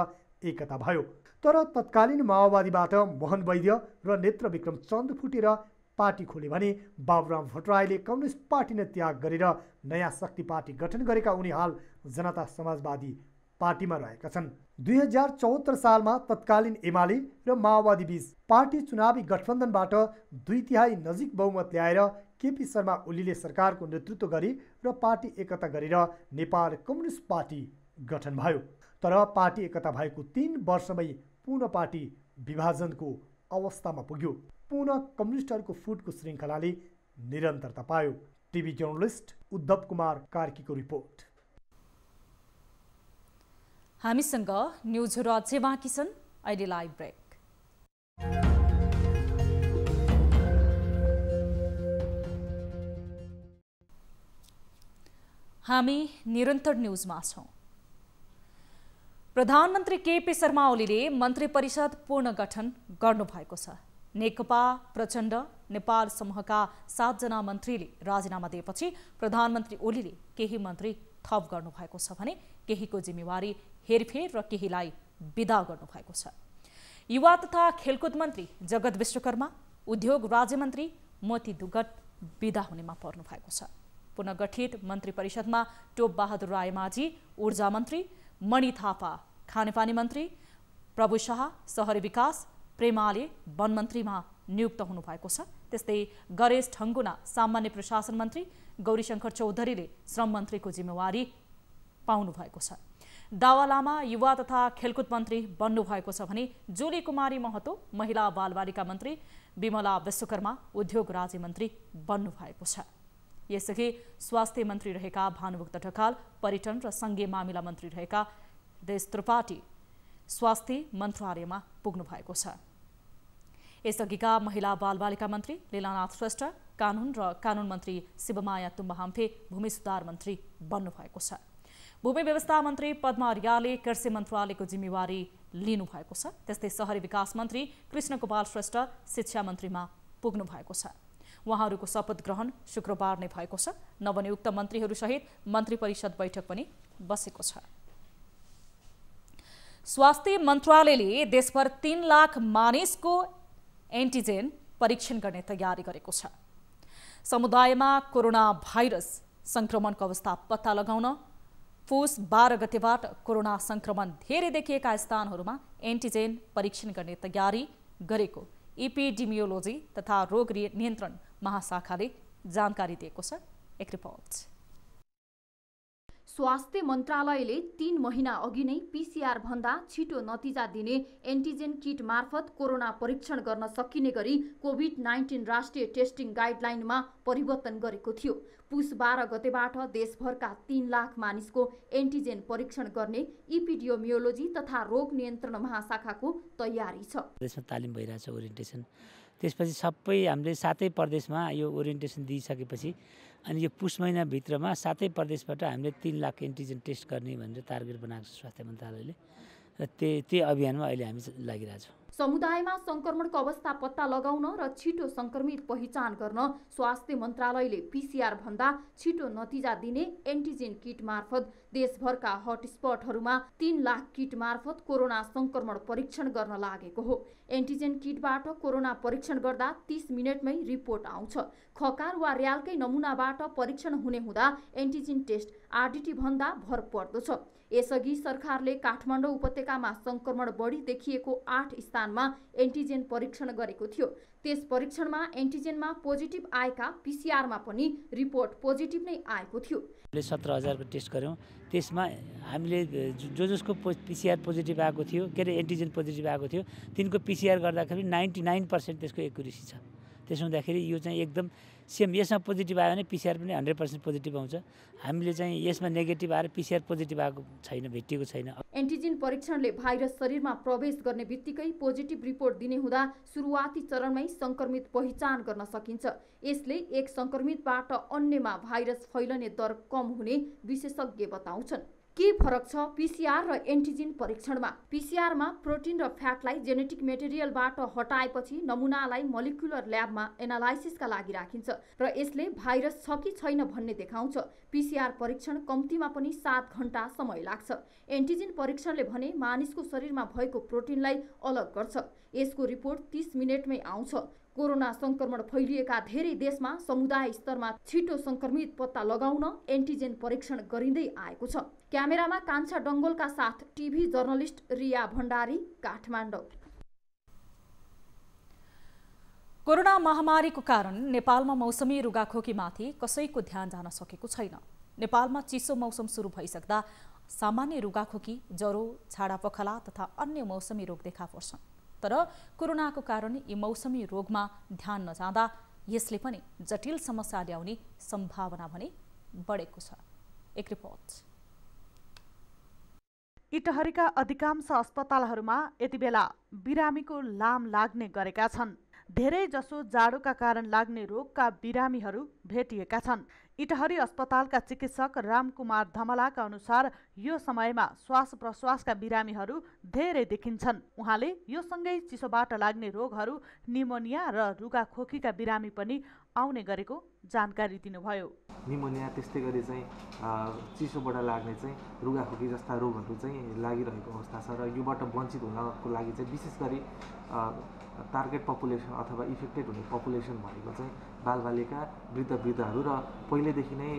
एकता भयो तर तत्कालीन माओवादीबाट मोहन वैद्य र नेत्र विक्रम चन्द फुटेर पार्टी खोले भने बाबुराम भट्टराईले कम्युनिस्ट पार्टी नै त्याग गरेर नयाँ शक्ति पार्टी गठन गरेका उनी हाल जनता समाजवादी पार्टीमा रहेका छन् दुई हजार चौहत्तर सालमा तत्कालीन एमाले र माओवादी बीच पार्टी चुनावी गठबन्धनबाट दुई तिहाई नजिक बहुमत ल्याएर केपी शर्मा ओलीले सरकारको नेतृत्व गरे र पार्टी एकता गरेर नेपाल कम्युनिस्ट पार्टी गठन भयो तर पार्टी एकता भएको तिन वर्षमै पुनः पार्टी विभाजनको अवस्थामा पुग्यो पुनः कम्युनिस्टहरूको फुटको श्रृङ्खलाले निरन्तरता पायो टिभी जर्नलिस्ट उद्धव कुमार कार्कीको रिपोर्ट हामीसँग न्युजहरू अझै बाँकी छन् अहिले लाइभ ब्रेक हामी निरन्तर न्युजमा छौँ प्रधानमन्त्री केपी शर्मा ओलीले मन्त्री परिषद पुनर्गठन गर्नुभएको छ नेकपा प्रचण्ड नेपाल समूहका सातजना मन्त्रीले राजीनामा दिएपछि प्रधानमन्त्री ओलीले केही मन्त्री थप गर्नुभएको छ भने केहीको जिम्मेवारी हेरफेर र केहीलाई विदा गर्नुभएको छ युवा तथा खेलकुद मन्त्री जगत विश्वकर्मा उद्योग राज्य मन्त्री मोती दुगट विदा हुनेमा पर्नु भएको छ पुनर्गठित मन्त्री परिषदमा टोपबहादुर राय माझी ऊर्जा मन्त्री मणि थापा खानेपानी मन्त्री प्रभु शाह सहरी विकास प्रेमाले वन मन्त्रीमा नियुक्त हुनुभएको छ त्यस्तै गणेश ठङ्गुना सामान्य प्रशासन मन्त्री गौरीशङ्कर चौधरीले श्रम मन्त्रीको जिम्मेवारी पाउनुभएको छ दावा युवा तथा खेलकुद मन्त्री बन्नुभएको छ भने जुली कुमारी महतो महिला बालबालिका मन्त्री विमला विश्वकर्मा उद्योग राज्य मन्त्री बन्नुभएको छ यसअघि स्वास्थ्य मन्त्री रहेका भानुभक्त ढकाल पर्यटन र सङ्घीय मामिला मन्त्री रहेका देश त्रिपाठी स्वास्थ्य मन्त्रालयमा पुग्नु भएको छ यसअघिका महिला बालबालिका मन्त्री लीलानाथ श्रेष्ठ कानुन र कानुन मन्त्री शिवमाया तुम्बाहाम्फे भूमि सुधार मन्त्री बन्नुभएको छ भूमि व्यवस्था मन्त्री पद्मा अर्यालले कृषि मन्त्रालयको जिम्मेवारी लिनुभएको छ त्यस्तै सहरी विकास मन्त्री कृष्ण गोपाल श्रेष्ठ शिक्षा मन्त्रीमा पुग्नु भएको छ उहाँहरूको शपथ ग्रहण शुक्रबार नै भएको छ नवनियुक्त मन्त्रीहरूसहित मन्त्री परिषद बैठक पनि बसेको छ स्वास्थ्य मन्त्रालयले देशभर तीन लाख मानिसको एन्टिजेन परीक्षण गर्ने तयारी गरेको छ समुदायमा कोरोना भाइरस संक्रमणको अवस्था पत्ता लगाउन पुस बाह्र गतेबाट कोरोना सङ्क्रमण धेरै देखिएका स्थानहरूमा एन्टिजेन परीक्षण गर्ने तयारी गरेको इपिडिमियोलोजी तथा रोग नियन्त्रण महाशाखाले जानकारी दिएको छ एक रिपोर्ट स्वास्थ्य मन्त्रालयले तीन महिना अघि नै पिसिआर भन्दा छिटो नतिजा दिने एन्टिजेन किट मार्फत कोरोना परीक्षण गर्न सकिने गरी कोभिड नाइन्टिन राष्ट्रिय टेस्टिङ गाइडलाइनमा परिवर्तन गरेको थियो पुस बाह्र गतेबाट देशभरका तीन लाख मानिसको एन्टिजेन परीक्षण गर्ने इपिडियोमियोलोजी तथा रोग नियन्त्रण महाशाखाको तयारी छ तालिम भइरहेछ ओरिएन्टेसन त्यसपछि सबै हामीले सातै प्रदेशमा यो ओरिएन्टेसन दिइसकेपछि अनि यो पुस महिनाभित्रमा सातै प्रदेशबाट हामीले तिन लाख एन्टिजेन टेस्ट गर्ने भनेर टार्गेट बनाएको छ स्वास्थ्य मन्त्रालयले र त्यही त्यही अभियानमा अहिले हामी लागिरहेछौँ समुदायमा सङ्क्रमणको अवस्था पत्ता लगाउन र छिटो सङ्क्रमित पहिचान गर्न स्वास्थ्य मन्त्रालयले पिसिआर भन्दा छिटो नतिजा दिने एन्टिजेन किट मार्फत देशभरका हटस्पटहरूमा तीन लाख किट मार्फत कोरोना सङ्क्रमण परीक्षण गर्न लागेको हो एन्टिजेन किटबाट कोरोना परीक्षण गर्दा तिस मिनटमै रिपोर्ट आउँछ खकार वा र्यालकै नमुनाबाट परीक्षण हुने हुँदा एन्टिजेन टेस्ट आरडिटी भन्दा भर पर्दछ यसअघि सरकारले काठमाडौँ उपत्यकामा सङ्क्रमण बढी देखिएको आठ स्थानमा एन्टिजेन परीक्षण गरेको थियो त्यस परीक्षणमा एन्टिजेनमा पोजिटिभ आएका पिसिआरमा पनि रिपोर्ट पोजिटिभ नै आएको थियो हामीले सत्र हजारको टेस्ट गऱ्यौँ त्यसमा हामीले जो जसको पिसिआर पोजिटिभ आएको थियो के अरे एन्टिजेन पोजिटिभ आएको थियो तिनको पिसिआर गर्दाखेरि नाइन्टी नाइन पर्सेन्ट त्यसको एकुरेसी छ त्यसो हुँदाखेरि यो चाहिँ एकदम सेम यसमा पोजिटिभ आयो भने पिसिआर पनि हन्ड्रेड पर्सेन्ट पोजिटिभ आउँछ हामीले चाहिँ यसमा नेगेटिभ आएर पिसिआर पोजिटिभ आएको छैन भेटिएको छैन एन्टिजेन परीक्षणले भाइरस शरीरमा प्रवेश गर्ने बित्तिकै पोजिटिभ रिपोर्ट दिने हुँदा सुरुवाती चरणमै सङ्क्रमित पहिचान गर्न सकिन्छ यसले एक सङ्क्रमितबाट अन्यमा भाइरस फैलने दर कम हुने विशेषज्ञ बताउँछन् के फरक छ पिसिआर र एन्टिजिन परीक्षणमा पिसिआरमा प्रोटिन र फ्याटलाई जेनेटिक मेटेरियलबाट हटाएपछि नमुनालाई मलिकुलर ल्याबमा एनालाइसिसका लागि राखिन्छ र यसले भाइरस छ कि छैन भन्ने देखाउँछ पिसिआर परीक्षण कम्तीमा पनि सात घन्टा समय लाग्छ एन्टिजिन परीक्षणले भने मानिसको शरीरमा भएको प्रोटिनलाई अलग गर्छ यसको रिपोर्ट तिस मिनटमै आउँछ कोरोना संक्रमण फैलिएका धेरै देशमा समुदाय स्तरमा छिटो संक्रमित पत्ता लगाउन एन्टिजेन परीक्षण गरिँदै आएको छ क्यामेरामा कान्छा डङ्गोलका साथ TV journalist Riya Bhandari Kathmandu corona महामारीको कारण नेपालमा मौसमी रुगाखोकीमाथि कसैको ध्यान जान सकेको छैन नेपालमा चिसो मौसम सुरु भइसक्दा सामान्य रुगाखोकी ज्वरो छाडा पखला तथा अन्य मौसमी रोग देखा पर्छन् तर कोरोनाको कारण यी मौसमी रोगमा ध्यान नजाँदा यसले पनि जटिल समस्या ल्याउने सम्भावना भने बढेको छ एक रिपोर्ट इटहरीका अधिकांश अस्पतालहरूमा बेला बिरामीको लाम लाग्ने गरेका छन् धेरैजसो जाडोका कारण लाग्ने रोगका बिरामीहरू भेटिएका छन् इटहरी अस्पतालका चिकित्सक रामकुमार धमलाका अनुसार यो समयमा श्वास प्रश्वासका बिरामीहरू धेरै देखिन्छन् उहाँले यो सँगै चिसोबाट लाग्ने रोगहरू निमोनिया र रुगाखोकीका बिरामी पनि आउने गरेको जानकारी दिनुभयो निमोनिया त्यस्तै गरी चाहिँ चिसोबाट लाग्ने चाहिँ रुगाखुकी जस्ता रोगहरू चाहिँ लागिरहेको अवस्था छ र योबाट वञ्चित हुनको लागि चाहिँ विशेष गरी टार्गेट पपुलेसन अथवा इफेक्टेड हुने पपुलेसन भनेको चाहिँ बालबालिका वृद्ध वृद्धहरू र पहिल्यैदेखि नै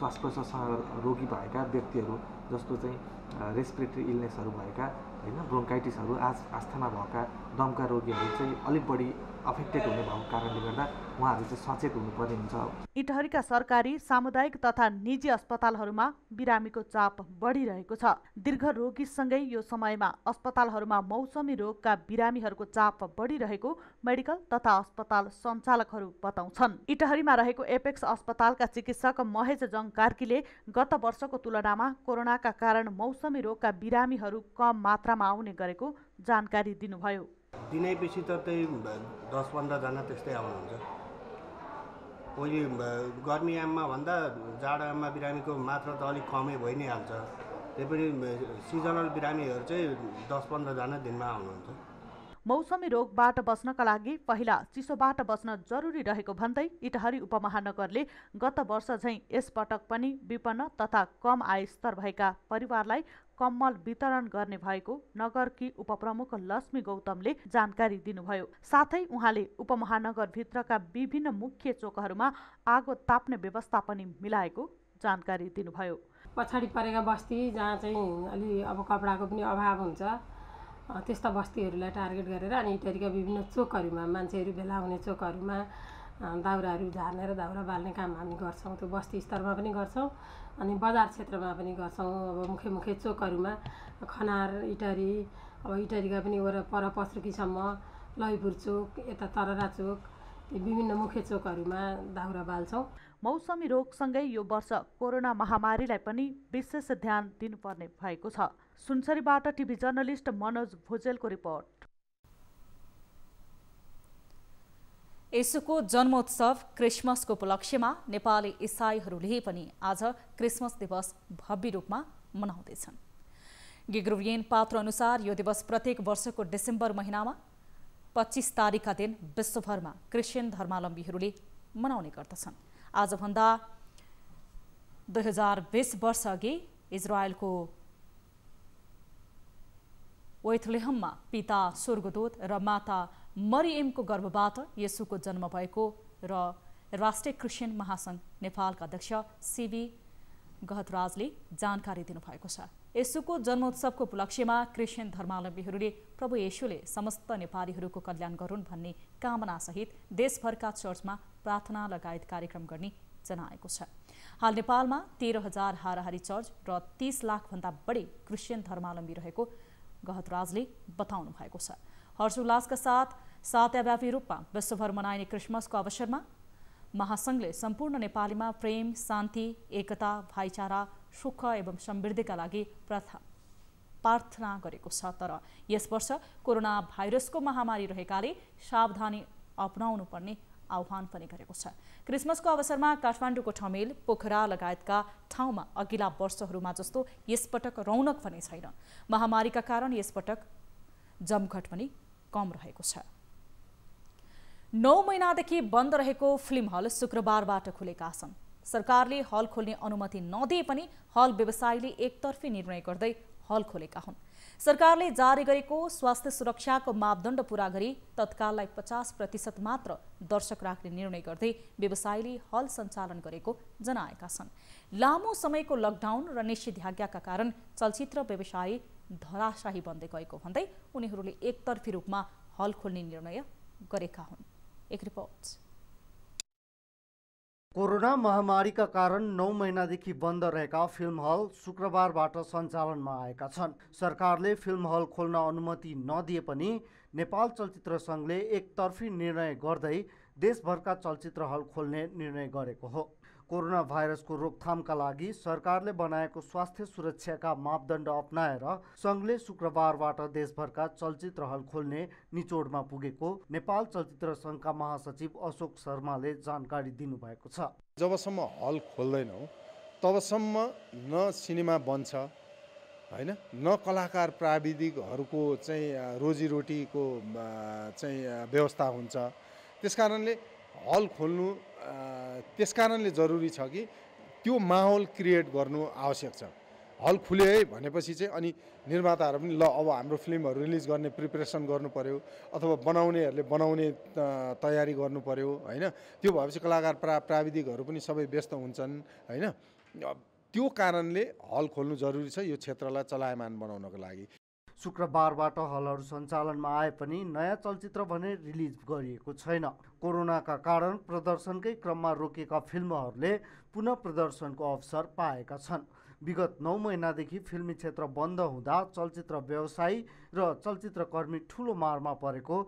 श्वास प्रश्वासँग रोगी भएका व्यक्तिहरू जस्तो चाहिँ रेस्पिरेटरी इलनेसहरू भएका होइन ब्रोङ्काइटिसहरू आज आस्थामा भएका दमका रोगीहरू चाहिँ अलिक बढी अफेक्टेड हुने भएको कारणले गर्दा उहाँहरू चाहिँ सचेत हुनुपर्ने हुन्छ इटहरीका सरकारी सामुदायिक तथा निजी अस्पतालहरूमा बिरामीको चाप बढिरहेको छ दीर्घ रोगीसँगै यो समयमा अस्पतालहरूमा मौसमी रोगका बिरामीहरूको चाप बढिरहेको मेडिकल तथा अस्पताल सञ्चालकहरू बताउँछन् इटहरीमा रहेको एपेक्स अस्पतालका चिकित्सक महेश जङ कार्कीले गत वर्षको तुलनामा कोरोनाका कारण मौसमी रोगका बिरामीहरू कम मात्रामा आउने गरेको जानकारी दिनुभयो दिनैपछि त त्यही दस पन्ध्रजना त्यस्तै आउनुहुन्छ उहिले गर्मी आममा भन्दा जाडो आममा बिरामीको मात्रा त अलिक कमै भइ नै हाल्छ त्यही पनि सिजनल बिरामीहरू चाहिँ दस पन्ध्रजना दिनमा आउनुहुन्छ मौसमी रोगबाट बस्नका लागि पहिला चिसोबाट बस्न जरुरी रहेको भन्दै इटहरी उपमहानगरले गत वर्ष झैँ यसपटक पनि विपन्न तथा कम आयस्तर भएका परिवारलाई कम्मल वितरण गर्ने भएको नगरकी उपप्रमुख लक्ष्मी गौतमले जानकारी दिनुभयो साथै उहाँले उपमहानगरभित्रका विभिन्न मुख्य चोकहरूमा आगो ताप्ने व्यवस्था पनि मिलाएको जानकारी दिनुभयो पछाडि परेका बस्ती जहाँ चाहिँ अलि अब कपडाको पनि अभाव हुन्छ त्यस्ता बस्तीहरूलाई टार्गेट गरेर अनि इटरीका विभिन्न चोकहरूमा मान्छेहरू भेला हुने चोकहरूमा दाउराहरू झार्ने दाउरा बाल्ने काम हामी गर्छौँ त्यो बस्ती स्तरमा पनि गर्छौँ अनि बजार क्षेत्रमा पनि गर्छौँ अब मुख्य मुख्य चोकहरूमा खनार इटरी अब इटरीका पनि वरपर पसरुकीसम्म लयपुर चोक यता तररा चोक विभिन्न मुख्य चोकहरूमा दाउरा बाल्छौँ मौसमी रोगसँगै यो वर्ष कोरोना महामारीलाई पनि विशेष ध्यान दिनुपर्ने भएको छ सुनसरीबाट टिभी जर्नलिस्ट मनोज भुजेलको रिपोर्ट यसुको जन्मोत्सव क्रिसमसको उपलक्ष्यमा नेपाली इसाईहरूले पनि आज क्रिसमस दिवस भव्य रूपमा मनाउँदैछन् गिग्रुवियन पात्र अनुसार यो दिवस प्रत्येक वर्षको डिसेम्बर महिनामा पच्चिस तारिकका दिन विश्वभरमा क्रिस्चियन धर्मावलम्बीहरूले मनाउने गर्दछन् आजभन्दा दुई हजार बिस वर्षअघि इजरायलको वेथलेहममा पिता स्वर्गदूत र माता मरिएमको गर्भबाट यसुको जन्म भएको र राष्ट्रिय क्रिस्चियन महासङ्घ नेपालका अध्यक्ष सिबी गहतराजले जानकारी दिनुभएको छ यसुको जन्मोत्सवको उपलक्ष्यमा क्रिस्चियन धर्मावलम्बीहरूले प्रभु येशुले समस्त नेपालीहरूको कल्याण गरून् भन्ने कामनासहित देशभरका चर्चमा प्रार्थना लगायत कार्यक्रम गर्ने जनाएको छ हाल नेपालमा तेह्र हजार हाराहारी चर्च र तीस लाखभन्दा बढी क्रिस्चियन धर्मावलम्बी रहेको गहतराजले बताउनु भएको छ हर्षोल्लासका साथ सातव्यापी रूपमा विश्वभर मनाइने क्रिसमसको अवसरमा महासङ्घले सम्पूर्ण नेपालीमा प्रेम शान्ति एकता भाइचारा सुख एवं समृद्धिका लागि प्रथा प्रार्थना गरेको छ तर यस वर्ष कोरोना भाइरसको महामारी रहेकाले सावधानी अपनाउनु पर्ने आह्वान पनि गरेको छ क्रिसमसको अवसरमा काठमाडौँको ठमेल पोखरा लगायतका ठाउँमा अघिल्ला वर्षहरूमा जस्तो यसपटक रौनक भने छैन महामारीका कारण यसपटक जमघट पनि कम रहेको छ नौ महिनादेखि बन्द रहेको फिल्म हल शुक्रबारबाट खुलेका छन् सरकारले हल खोल्ने अनुमति नदिए पनि हल व्यवसायीले एकतर्फी निर्णय गर्दै हल खोलेका हुन् सरकारले जारी गरेको स्वास्थ्य सुरक्षाको मापदण्ड पुरा गरी तत्काललाई पचास प्रतिशत मात्र दर्शक राख्ने निर्णय गर्दै व्यवसायीले हल सञ्चालन गरेको जनाएका छन् लामो समयको लकडाउन र निषेधाज्ञाका कारण चलचित्र व्यवसायी धराशाही बन्दै गएको भन्दै उनीहरूले एकतर्फी रूपमा हल खोल्ने निर्णय गरेका हुन् एक रिपोर्ट कोरोना महामारीका कारण नौ महिनादेखि बन्द रहेका फिल्म हल शुक्रबारबाट सञ्चालनमा आएका छन् सरकारले फिल्म हल खोल्न अनुमति नदिए पनि नेपाल चलचित्र सङ्घले एकतर्फी निर्णय गर्दै देशभरका चलचित्र हल खोल्ने निर्णय गरेको हो कोरोना भाइरसको रोकथामका लागि सरकारले बनाएको स्वास्थ्य सुरक्षाका मापदण्ड अप्नाएर सङ्घले शुक्रबारबाट देशभरका चलचित्र हल खोल्ने निचोडमा पुगेको नेपाल चलचित्र सङ्घका महासचिव अशोक शर्माले जानकारी दिनुभएको छ जबसम्म हल खोल्दैनौँ तबसम्म न सिनेमा बन्छ होइन न कलाकार प्राविधिकहरूको चाहिँ रोजीरोटीको चाहिँ व्यवस्था हुन्छ त्यस कारणले हल खोल्नु त्यस कारणले जरुरी छ कि त्यो माहौल क्रिएट गर्नु आवश्यक छ हल खुले है भनेपछि चाहिँ अनि निर्माताहरू पनि ल अब हाम्रो फिल्महरू रिलिज गर्ने प्रिपरेसन गर्नु पऱ्यो अथवा बनाउनेहरूले बनाउने तयारी गर्नु पऱ्यो होइन त्यो भएपछि कलाकार प्रा प्राविधिकहरू पनि सबै व्यस्त हुन्छन् होइन त्यो कारणले हल खोल्नु जरुरी छ यो क्षेत्रलाई चलायमान बनाउनको लागि शुक्रबारबाट हलहरू सञ्चालनमा आए पनि नयाँ चलचित्र भने रिलिज गरिएको छैन कोरोनाका कारण प्रदर्शनकै क्रममा रोकेका फिल्महरूले पुनः प्रदर्शनको अवसर पाएका छन् विगत नौ महिनादेखि फिल्मी क्षेत्र बन्द हुँदा चलचित्र व्यवसायी र चलचित्रकर्मी ठुलो मारमा परेको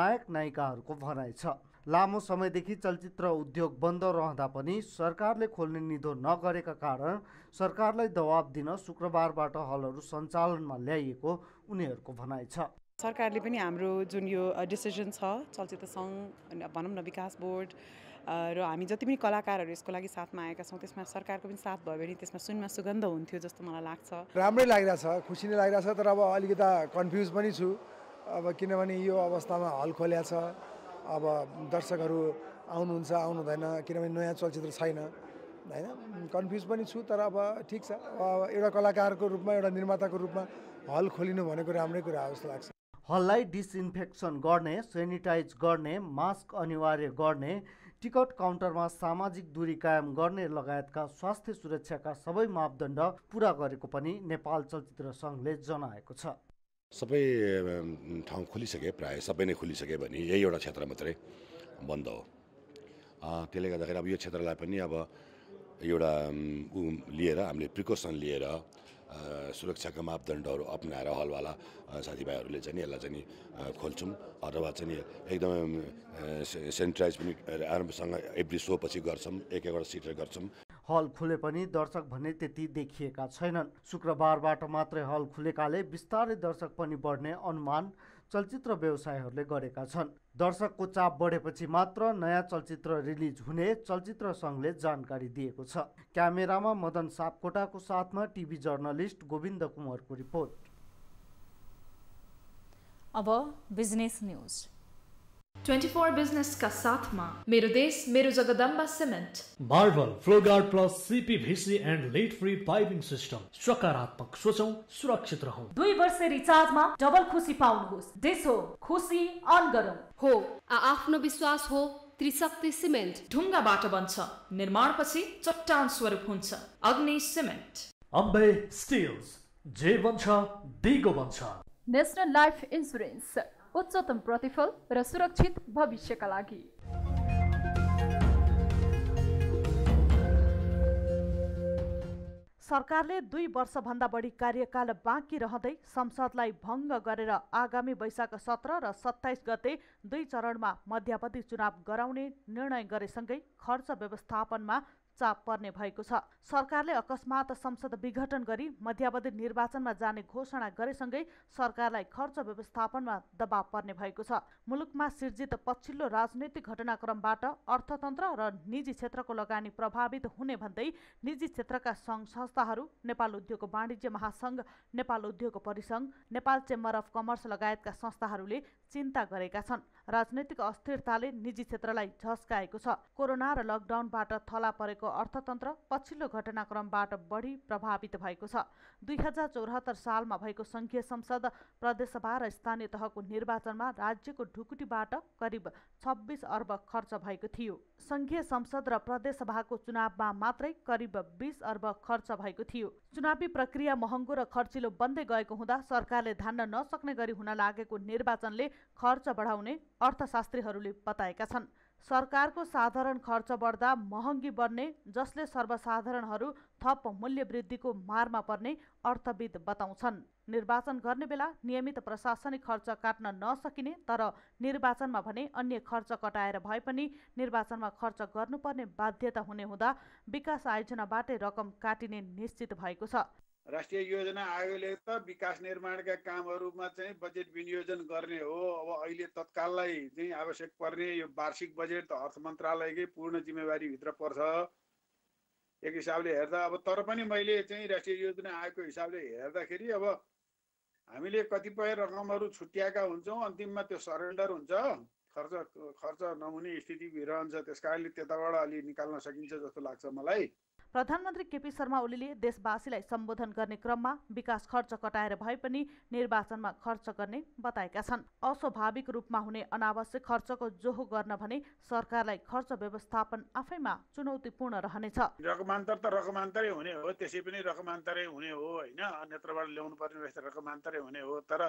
नायक नायिकाहरूको भनाइ छ लामो समयदेखि चलचित्र उद्योग बन्द रहँदा पनि सरकारले खोल्ने निधो नगरेका कारण सरकारलाई दबाब दिन शुक्रबारबाट हलहरू सञ्चालनमा ल्याइएको उनीहरूको भनाइ छ सरकारले पनि हाम्रो जुन यो डिसिजन छ चलचित्र सङ्घ भनौँ न विकास बोर्ड र हामी जति पनि कलाकारहरू यसको लागि साथमा आएका छौँ त्यसमा सरकारको पनि साथ भयो भने त्यसमा सुनमा सुगन्ध हुन्थ्यो जस्तो मलाई लाग्छ राम्रै लागिरहेछ खुसी नै लागिरहेछ तर अब अलिकता कन्फ्युज पनि छु अब किनभने यो अवस्थामा हल खोल्या छ अब दर्शकहरू आउनुहुन्छ आउनु हुँदैन किनभने नयाँ चलचित्र छैन होइन कन्फ्युज पनि छु तर अब ठिक छ एउटा कलाकारको रूपमा एउटा निर्माताको रूपमा हल खोलिनु भनेको राम्रै कुरा हो जस्तो लाग्छ हललाई डिसइन्फेक्सन गर्ने सेनिटाइज गर्ने मास्क अनिवार्य गर्ने टिकट काउन्टरमा सामाजिक दूरी कायम गर्ने लगायतका स्वास्थ्य सुरक्षाका सबै मापदण्ड पुरा गरेको पनि नेपाल चलचित्र सङ्घले जनाएको छ सबै ठाउँ खोलिसके प्राय सबै नै खोलिसके भने यही एउटा क्षेत्र मात्रै बन्द हो त्यसले गर्दाखेरि अब यो क्षेत्रलाई पनि अब एउटा लिएर हामीले प्रिकसन लिएर सुरक्षाका मापदण्डहरू अप्नाएर हलवाला साथीभाइहरूले चाहिँ यसलाई चाहिँ खोल्छौँ अथवा चाहिँ एकदमै सेनिटाइज पनि राम्रोसँग एभ्री सो पछि गर्छौँ एक एकवटा सिट गर्छौँ हल खुले पनि दर्शक भन्ने त्यति देखिएका छैनन् शुक्रबारबाट मात्रै हल खुलेकाले बिस्तारै दर्शक पनि बढ्ने अनुमान चलचित्र व्यवसायहरूले गरेका छन् दर्शकको चाप बढेपछि मात्र नयाँ चलचित्र रिलिज हुने चलचित्र सङ्घले जानकारी दिएको छ क्यामेरामा मदन सापकोटाको साथमा टिभी जर्नलिस्ट गोविन्द कुमारको रिपोर्ट अब बिजनेस न्युज 24 बिजनेस का मेरो देश मेरो Jagdamba cement marble Floguard plus and let free system सकारात्मक सुरक्षित दुई वर्ष रिचार्जमा डबल खुसी हो आफ्नो विश्वास हो त्रिशक्ति सिमेन्ट ढुङ्गाबाट बन्छ पछि चट्टान स्वरूप हुन्छ अग्नि सिमेन्ट अम्बे स्टिल्स जे बन्छ बन्छ नेसनल लाइफ उच्चतम प्रतिफल र सुरक्षित भविष्यका लागि सरकारले दुई वर्षभन्दा बढी कार्यकाल बाँकी रहँदै संसदलाई भङ्ग गरेर आगामी वैशाख सत्र र सत्ताइस गते दुई चरणमा मध्यावधि चुनाव गराउने निर्णय गरेसँगै खर्च व्यवस्थापनमा चाप पर्ने भएको छ सरकारले अकस्मात संसद विघटन गरी मध्यावधि निर्वाचनमा जाने घोषणा गरेसँगै सरकारलाई खर्च व्यवस्थापनमा दबाव पर्ने भएको छ मुलुकमा सिर्जित पछिल्लो राजनैतिक घटनाक्रमबाट अर्थतन्त्र र निजी क्षेत्रको लगानी प्रभावित हुने भन्दै निजी क्षेत्रका सङ्घ संस्थाहरू नेपाल उद्योग वाणिज्य महासङ्घ नेपाल उद्योग परिसङ्घ नेपाल चेम्बर अफ कमर्स लगायतका संस्थाहरूले चिन्ता गरेका छन् राजनैतिक अस्थिरताले निजी क्षेत्रलाई झस्काएको छ कोरोना र लकडाउनबाट थला परेको अर्थतन्त्र पछिल्लो घटनाक्रमबाट बढी प्रभावित भएको छ दुई हजार चौहत्तर सालमा भएको सङ्घीय संसद प्रदेशसभा र स्थानीय तहको निर्वाचनमा राज्यको ढुकुटीबाट करिब छब्बिस अर्ब खर्च भएको थियो सङ्घीय संसद र प्रदेशसभाको चुनावमा मात्रै करिब बिस अर्ब खर्च भएको थियो चुनावी प्रक्रिया महँगो र खर्चिलो बन्दै गएको हुँदा सरकारले धान्न नसक्ने गरी हुन लागेको निर्वाचनले खर्च बढाउने अर्थशास्त्रीहरूले बताएका छन् सरकारको साधारण खर्च बढ्दा महँगी बढ्ने जसले सर्वसाधारणहरू थप मूल्य वृद्धिको मारमा पर्ने अर्थविद बताउँछन् निर्वाचन गर्ने बेला नियमित प्रशासनिक खर्च काट्न नसकिने तर निर्वाचनमा भने अन्य खर्च कटाएर भए पनि निर्वाचनमा खर्च गर्नुपर्ने बाध्यता हुने हुँदा विकास आयोजनाबाटै रकम काटिने निश्चित भएको छ राष्ट्रिय योजना आयोगले त विकास निर्माणका कामहरूमा चाहिँ बजेट विनियोजन गर्ने हो अब अहिले तत्काललाई चाहिँ आवश्यक पर्ने यो वार्षिक बजेट त अर्थ मन्त्रालयकै पूर्ण जिम्मेवारीभित्र पर्छ एक हिसाबले हेर्दा अब तर पनि मैले चाहिँ राष्ट्रिय योजना आयोगको हिसाबले हेर्दाखेरि अब हामीले कतिपय रकमहरू छुट्याएका हुन्छौँ अन्तिममा त्यो सरेन्डर हुन्छ खर्च खर्च नहुने स्थिति रहन्छ त्यस कारणले त्यताबाट अलि निकाल्न सकिन्छ जस्तो लाग्छ मलाई प्रधानमन्त्री केपी शर्मा ओलीले देशवासीलाई सम्बोधन गर्ने क्रममा विकास खर्च कटाएर भए पनि निर्वाचनमा खर्च गर्ने बताएका छन् अस्वाभाविक रूपमा हुने अनावश्यक खर्चको जोहो गर्न भने सरकारलाई खर्च व्यवस्थापन आफैमा चुनौतीपूर्ण रहनेछ रकमान्तर त रकमान्तरै हुने हो त्यसै पनि रकमान्तरै हुने हो होइन अन्यत्रबाट ल्याउनु पर्ने रहेछ रकमान्तरै हुने हो तर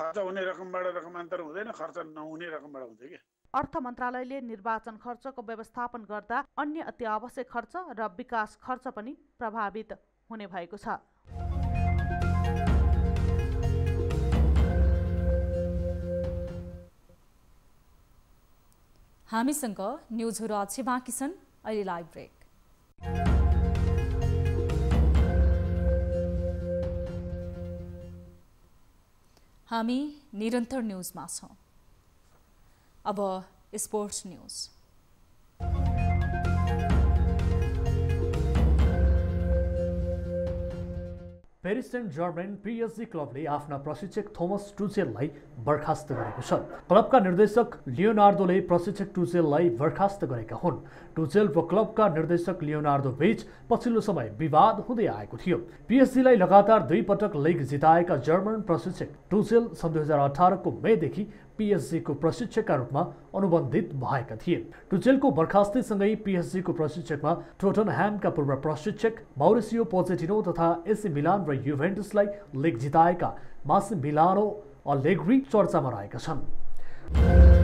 खर्च हुने रकमबाट रकमान्तर हुँदैन खर्च नहुने रकमबाट हुन्छ क्या अर्थ मन्त्रालयले निर्वाचन खर्चको व्यवस्थापन गर्दा अन्य अत्यावश्यक खर्च र विकास खर्च पनि प्रभावित हुने भएको छ हामीसँग न्युजहरू अझै बाँकी छन् अहिले लाइभ ब्रेक हामी निरन्तर न्युजमा छौँ अब sports news Paris Saint Germain PSG क्लबले आफ्ना प्रशिक्षक थोमस टुचेललाई बर्खास्त गरेको छ क्लबका निर्देशक लियोनार्दोले प्रशिक्षक टुचेललाई बर्खास्त गरेका हुन् टुचेल र क्लबका निर्देशक लियोनार्दो बीच पछिल्लो समय विवाद हुँदै आएको थियो पिएसजीलाई लगातार दुई पटक लिग जिताएका जर्मन प्रशिक्षक टुचेल सन् दुई हजार अठारको मेदेखि पिएचजीको प्रशिक्षकका रूपमा अनुबन्धित भएका थिए टुचेलको बर्खास्तीसँगै पिएचजीको प्रशिक्षकमा टोटन ह्यामका पूर्व प्रशिक्षक माउरिसियो पोजेटिनो तथा एसी मिलान र युभेन्टसलाई लिग जिताएका मास मिलानो अलेग्री चर्चामा रहेका छन्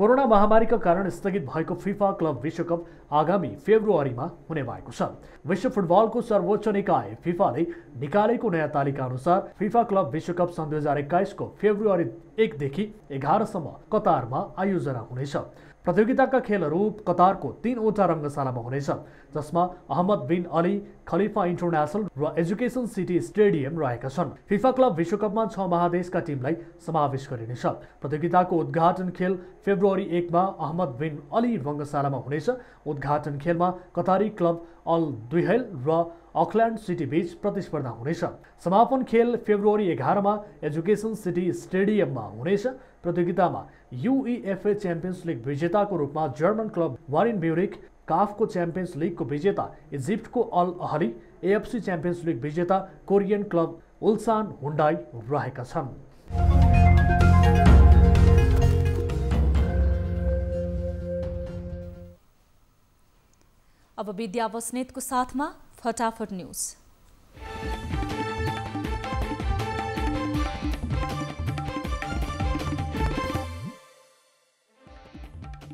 कोरोना महामारीका कारण स्थगित भएको फिफा क्लब विश्वकप आगामी फेब्रुअरीमा हुने भएको छ विश्व फुटबलको सर्वोच्च निकाय फिफाले निकालेको नयाँ तालिका अनुसार फिफा क्लब विश्वकप सन् दुई हजार एक्काइसको फेब्रुअरी एकदेखि एघारसम्म कतारमा आयोजना हुनेछ प्रतियोगिताका खेलहरू कतारको तिनवटा रङ्गशालामा हुनेछ जसमा Ahmad bin Ali Khalifa international र एजुकेसन सिटी स्टेडियम रहेका छन् फिफा क्लब विश्वकपमा छ महादेशका टिमलाई समावेश गरिनेछ प्रतियोगिताको उद्घाटन खेल फेब्रुअरी एकमा अहमद बिन अली रङ्गशालामा हुनेछ उद्घाटन खेलमा कतारी क्लब अल दुहेल र अकल्यान्ड सिटी बिच प्रतिस्पर्धा हुनेछ समापन खेल फेब्रुअरी एघारमा एजुकेसन सिटी स्टेडियममा हुनेछ प्रतियोगितामा युइएफए च्याम्पियन्स लिग विजेताको रूपमा जर्मन क्लब वारिन ब्युरिक काफको च्याम्पियन्स लिगको विजेता इजिप्टको Al Ahly AFC champions league विजेता कोरियन क्लब उल्सान हुन्डाई रहेका छन् अब विद्या बस्नेतको साथमा फटाफट न्युज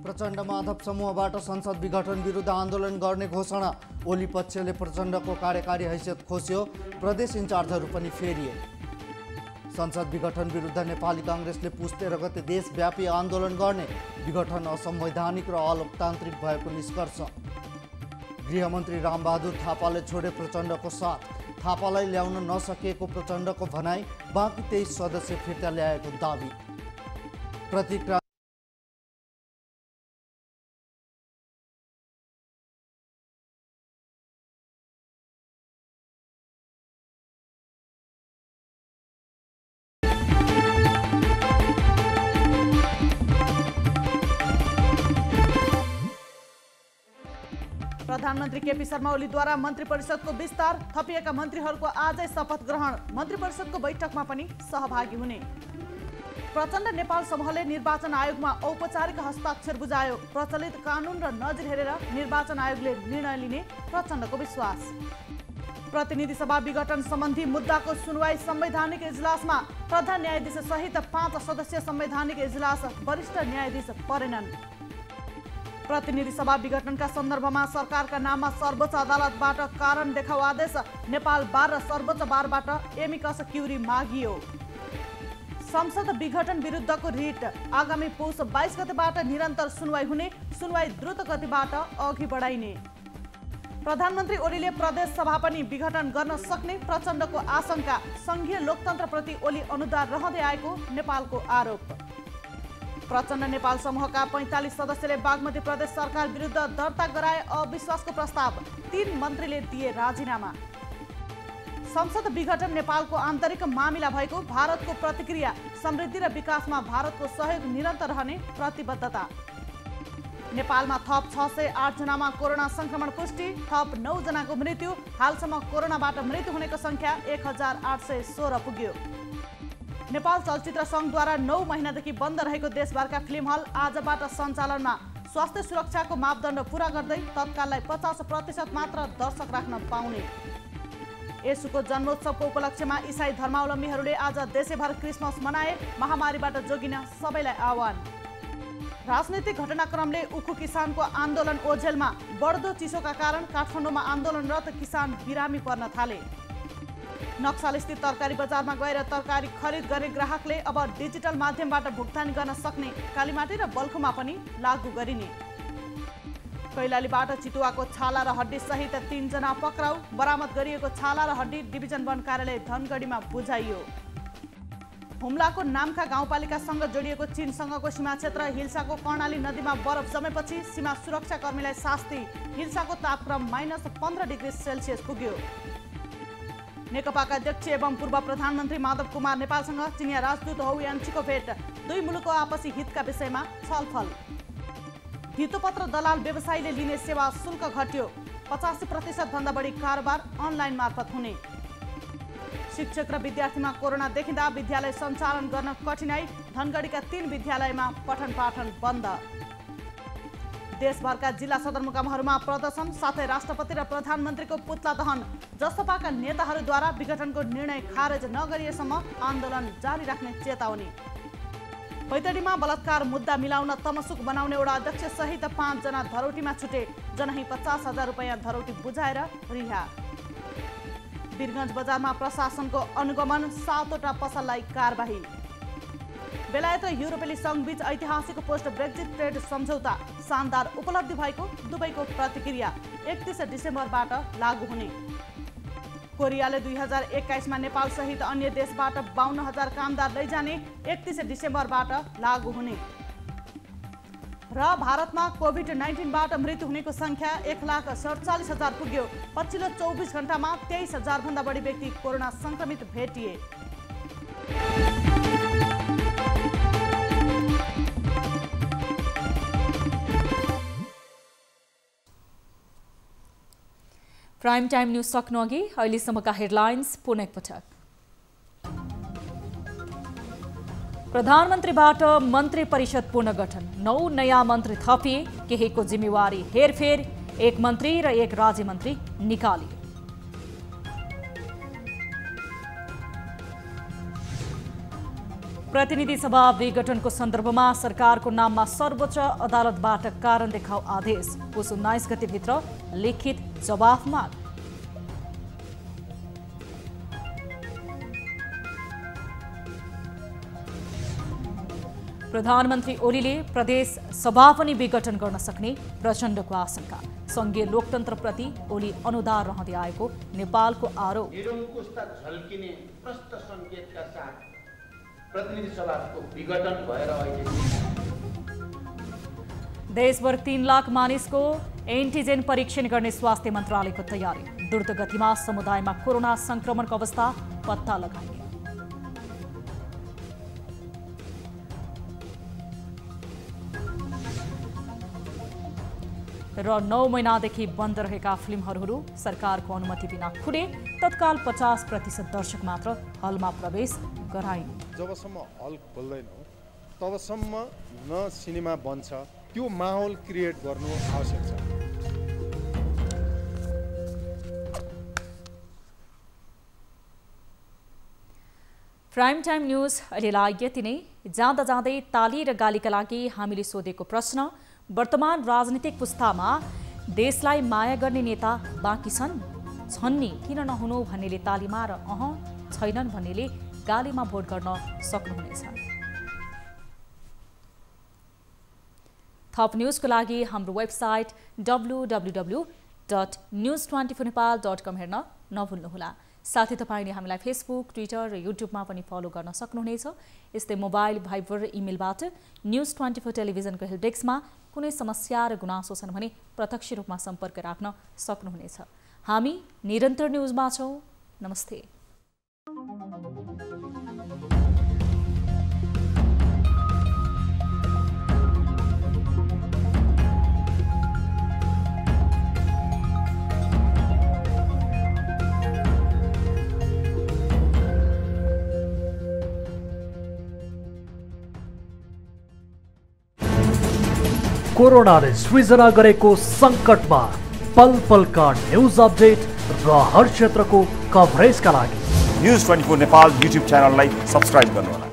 प्रचण्ड माधव समूहबाट संसद विघटन विरुद्ध आन्दोलन गर्ने घोषणा ओली पक्षले प्रचण्डको कार्यकारी हैसियत खोस्यो प्रदेश इन्चार्जहरू पनि फेरिए संसद विघटन विरुद्ध नेपाली काङ्ग्रेसले पुस गते देशव्यापी आन्दोलन गर्ने विघटन असंवैधानिक र अलोकतान्त्रिक भएको निष्कर्ष गृहमन्त्री रामबहादुर थापाले छोडे प्रचण्डको साथ थापालाई ल्याउन नसकेको प्रचण्डको भनाई बाँकी तेइस सदस्य फिर्ता ल्याएको दावी प्रतिक्रिया मन्त्री केपी शर्मा ओलीद्वारा मन्त्री परिषदको विस्तार थपिएका मन्त्रीहरूको आजै शपथ ग्रहण मन्त्री परिषदको बैठकमा पनि सहभागी हुने प्रचण्ड नेपाल समूहले निर्वाचन आयोगमा औपचारिक हस्ताक्षर बुझायो प्रचलित कानून र नजर हेरेर निर्वाचन आयोगले निर्णय लिने प्रचण्डको विश्वास प्रतिनिधि सभा विघटन सम्बन्धी मुद्दाको सुनवाई संवैधानिक इजलासमा प्रधान न्यायाधीश सहित पाँच सदस्यीय संवैधानिक इजलास वरिष्ठ न्यायाधीश परेनन् प्रतिनिधि सभा विघटनका सन्दर्भमा सरकारका नाममा सर्वोच्च अदालतबाट कारण देखाउ आदेश नेपाल बार र सर्वोच्च बारबाट एमिकस क्युरी मागियो संसद विघटन विरुद्धको रिट आगामी पौष बाइस गतिबाट निरन्तर सुनवाई हुने सुनवाई द्रुत गतिबाट अघि बढाइने प्रधानमन्त्री ओलीले प्रदेश सभा पनि विघटन गर्न सक्ने प्रचण्डको आशंका संघीय लोकतन्त्रप्रति ओली अनुदार रहँदै आएको नेपालको आरोप प्रचण्ड नेपाल समूहका पैँतालिस सदस्यले बागमती प्रदेश सरकार विरुद्ध दर्ता गराए अविश्वासको प्रस्ताव तीन मन्त्रीले दिए राजीनामा संसद विघटन नेपालको आन्तरिक मामिला भएको भारतको प्रतिक्रिया समृद्धि र विकासमा भारतको सहयोग निरन्तर रहने प्रतिबद्धता नेपालमा थप छ सय आठजनामा कोरोना संक्रमण पुष्टि थप नौजनाको मृत्यु हालसम्म कोरोनाबाट मृत्यु हुनेको संख्या एक हजार आठ सय सोह्र पुग्यो नेपाल चलचित्र सङ्घद्वारा नौ महिनादेखि बन्द रहेको देशभरका फिल्म हल आजबाट सञ्चालनमा स्वास्थ्य सुरक्षाको मापदण्ड पुरा गर्दै तत्काललाई पचास प्रतिशत मात्र दर्शक राख्न पाउने यसुको जन्मोत्सवको उपलक्ष्यमा इसाई धर्मावलम्बीहरूले आज देशैभर क्रिसमस मनाए महामारीबाट जोगिन सबैलाई आह्वान राजनैतिक घटनाक्रमले उखु किसानको आन्दोलन ओझेलमा बढ्दो चिसोका कारण काठमाडौँमा आन्दोलनरत किसान बिरामी पर्न थाले नक्साल स्थित तरकारी बजारमा गएर तरकारी खरिद गर्ने ग्राहकले अब डिजिटल माध्यमबाट भुक्तानी गर्न सक्ने कालीमाटी र बल्खुमा पनि लागू गरिने कैलालीबाट चितुवाको छाला र हड्डी सहित तिनजना पक्राउ बरामद गरिएको छाला र हड्डी डिभिजन वन कार्यालय धनगढीमा बुझाइयो हुम्लाको नामखा गाउँपालिकासँग जोडिएको चिनसँगको सीमा क्षेत्र हिल्साको कर्णाली नदीमा बरफ जमेपछि सीमा सुरक्षाकर्मीलाई शास्ति हिल्साको तापक्रम माइनस पन्ध्र डिग्री सेल्सियस पुग्यो नेकपाका अध्यक्ष एवं पूर्व प्रधानमन्त्री माधव कुमार नेपालसँग चिनिया राजदूत हौ याङछीको भेट दुई मुलुकको आपसी हितका विषयमा छलफल हितोपत्र दलाल व्यवसायीले लिने सेवा शुल्क घट्यो पचासी भन्दा बढी कारोबार अनलाइन मार्फत हुने शिक्षक र विद्यार्थीमा कोरोना देखिँदा विद्यालय सञ्चालन गर्न कठिनाई धनगढीका तीन विद्यालयमा पठन पाठन बन्द देशभरका जिल्ला सदरमुकामहरूमा प्रदर्शन साथै राष्ट्रपति र प्रधानमन्त्रीको पुतला दहन जसपाका नेताहरूद्वारा विघटनको निर्णय खारेज नगरिएसम्म आन्दोलन जारी राख्ने चेतावनी पैतडीमा बलात्कार मुद्दा मिलाउन तमसुक बनाउने एउटा अध्यक्ष सहित पाँचजना धरौटीमा छुटे जनही पचास हजार रुपियाँ धरौटी बुझाएर रिहा वीरगञ्ज बजारमा प्रशासनको अनुगमन सातवटा पसललाई कारबाही बेलायत र युरोपेली सङ्घबीच ऐतिहासिक पोस्ट ब्रेक्जिट ट्रेड सम्झौता शानदार उपलब्धि भएको दुबईको प्रतिक्रिया एकतिस डिसेम्बरबाट लागू हुने कोरियाले दुई हजार एक्काइसमा नेपालसहित अन्य देशबाट बाहन्न हजार कामदार लैजाने एकतिस डिसेम्बरबाट लागू हुने र भारतमा कोभिड नाइन्टिनबाट मृत्यु हुनेको सङ्ख्या एक लाख सडचालिस हजार पुग्यो पछिल्लो चौबिस घन्टामा तेइस हजारभन्दा बढी व्यक्ति कोरोना सङ्क्रमित भेटिए प्राइम टाइम न्युज सक्नु अघि अहिलेसम्मका हेडलाइन्स पुनः एकपटक प्रधानमन्त्रीबाट मन्त्री परिषद पुनर्गठन नौ नयाँ मन्त्री थपिए केहीको जिम्मेवारी हेरफेर एक मन्त्री र एक राज्य मन्त्री निकालिए प्रतिनिधि सभा विघटनको सन्दर्भमा सरकारको नाममा सर्वोच्च अदालतबाट कारण देखाउ आदेश पुस उन्नाइस गतिभित्र लिखित जवाफ माग प्रधानमन्त्री ओलीले प्रदेश सभा पनि विघटन गर्न सक्ने प्रचण्डको आशंका संघीय लोकतन्त्रप्रति ओली अनुदार रहँदै आएको नेपालको आरोप प्रतिनिधि सभाको विघटन भएर अहिले देशभर तीन लाख मानिसको एन्टिजेन परीक्षण गर्ने स्वास्थ्य मन्त्रालयको तयारी द्रुत गतिमा समुदायमा कोरोना संक्रमणको अवस्था पत्ता लगाइयो र नौ महिनादेखि बन्द रहेका फिल्महरू सरकारको अनुमति बिना खुले तत्काल पचास प्रतिशत दर्शक मात्र हलमा प्रवेश गराइन् जबसम्म हल खोल्दैनौँ तबसम्म न सिनेमा बन्छ त्यो माहौल क्रिएट गर्नु आवश्यक छ प्राइम टाइम न्युज अहिलेलाई यति नै जाँदा जाँदै ताली र गालीका लागि हामीले सोधेको प्रश्न वर्तमान राजनीतिक पुस्तामा देशलाई माया गर्ने नेता बाँकी छन् छन् नि किन नहुनु भन्नेले तालीमा र अह छैनन् भन्नेले गालीमा भोट गर्न सक्नुहुनेछ थप न्युजको लागि हाम्रो website W W W dot news twenty four Nepal dot com हेर्न नभुल्नुहोला साथै तपाईँले हामीलाई फेसबुक ट्विटर र युट्युबमा पनि फलो गर्न सक्नुहुनेछ यस्तै मोबाइल भाइबर र इमेलबाट न्युज ट्वेन्टी फोर टेलिभिजनको हेल्प डेस्कमा कुनै समस्या र गुनासो छन् भने प्रत्यक्ष रूपमा सम्पर्क राख्न सक्नुहुनेछ हामी निरन्तर न्युजमा छौँ नमस्ते कोरोनाले सृजना गरेको सङ्कटमा पल पलका न्युज अपडेट र हर क्षेत्रको कभरेजका लागि news twenty four Nepal YouTube च्यानललाई सब्सक्राइब गर्नुहोला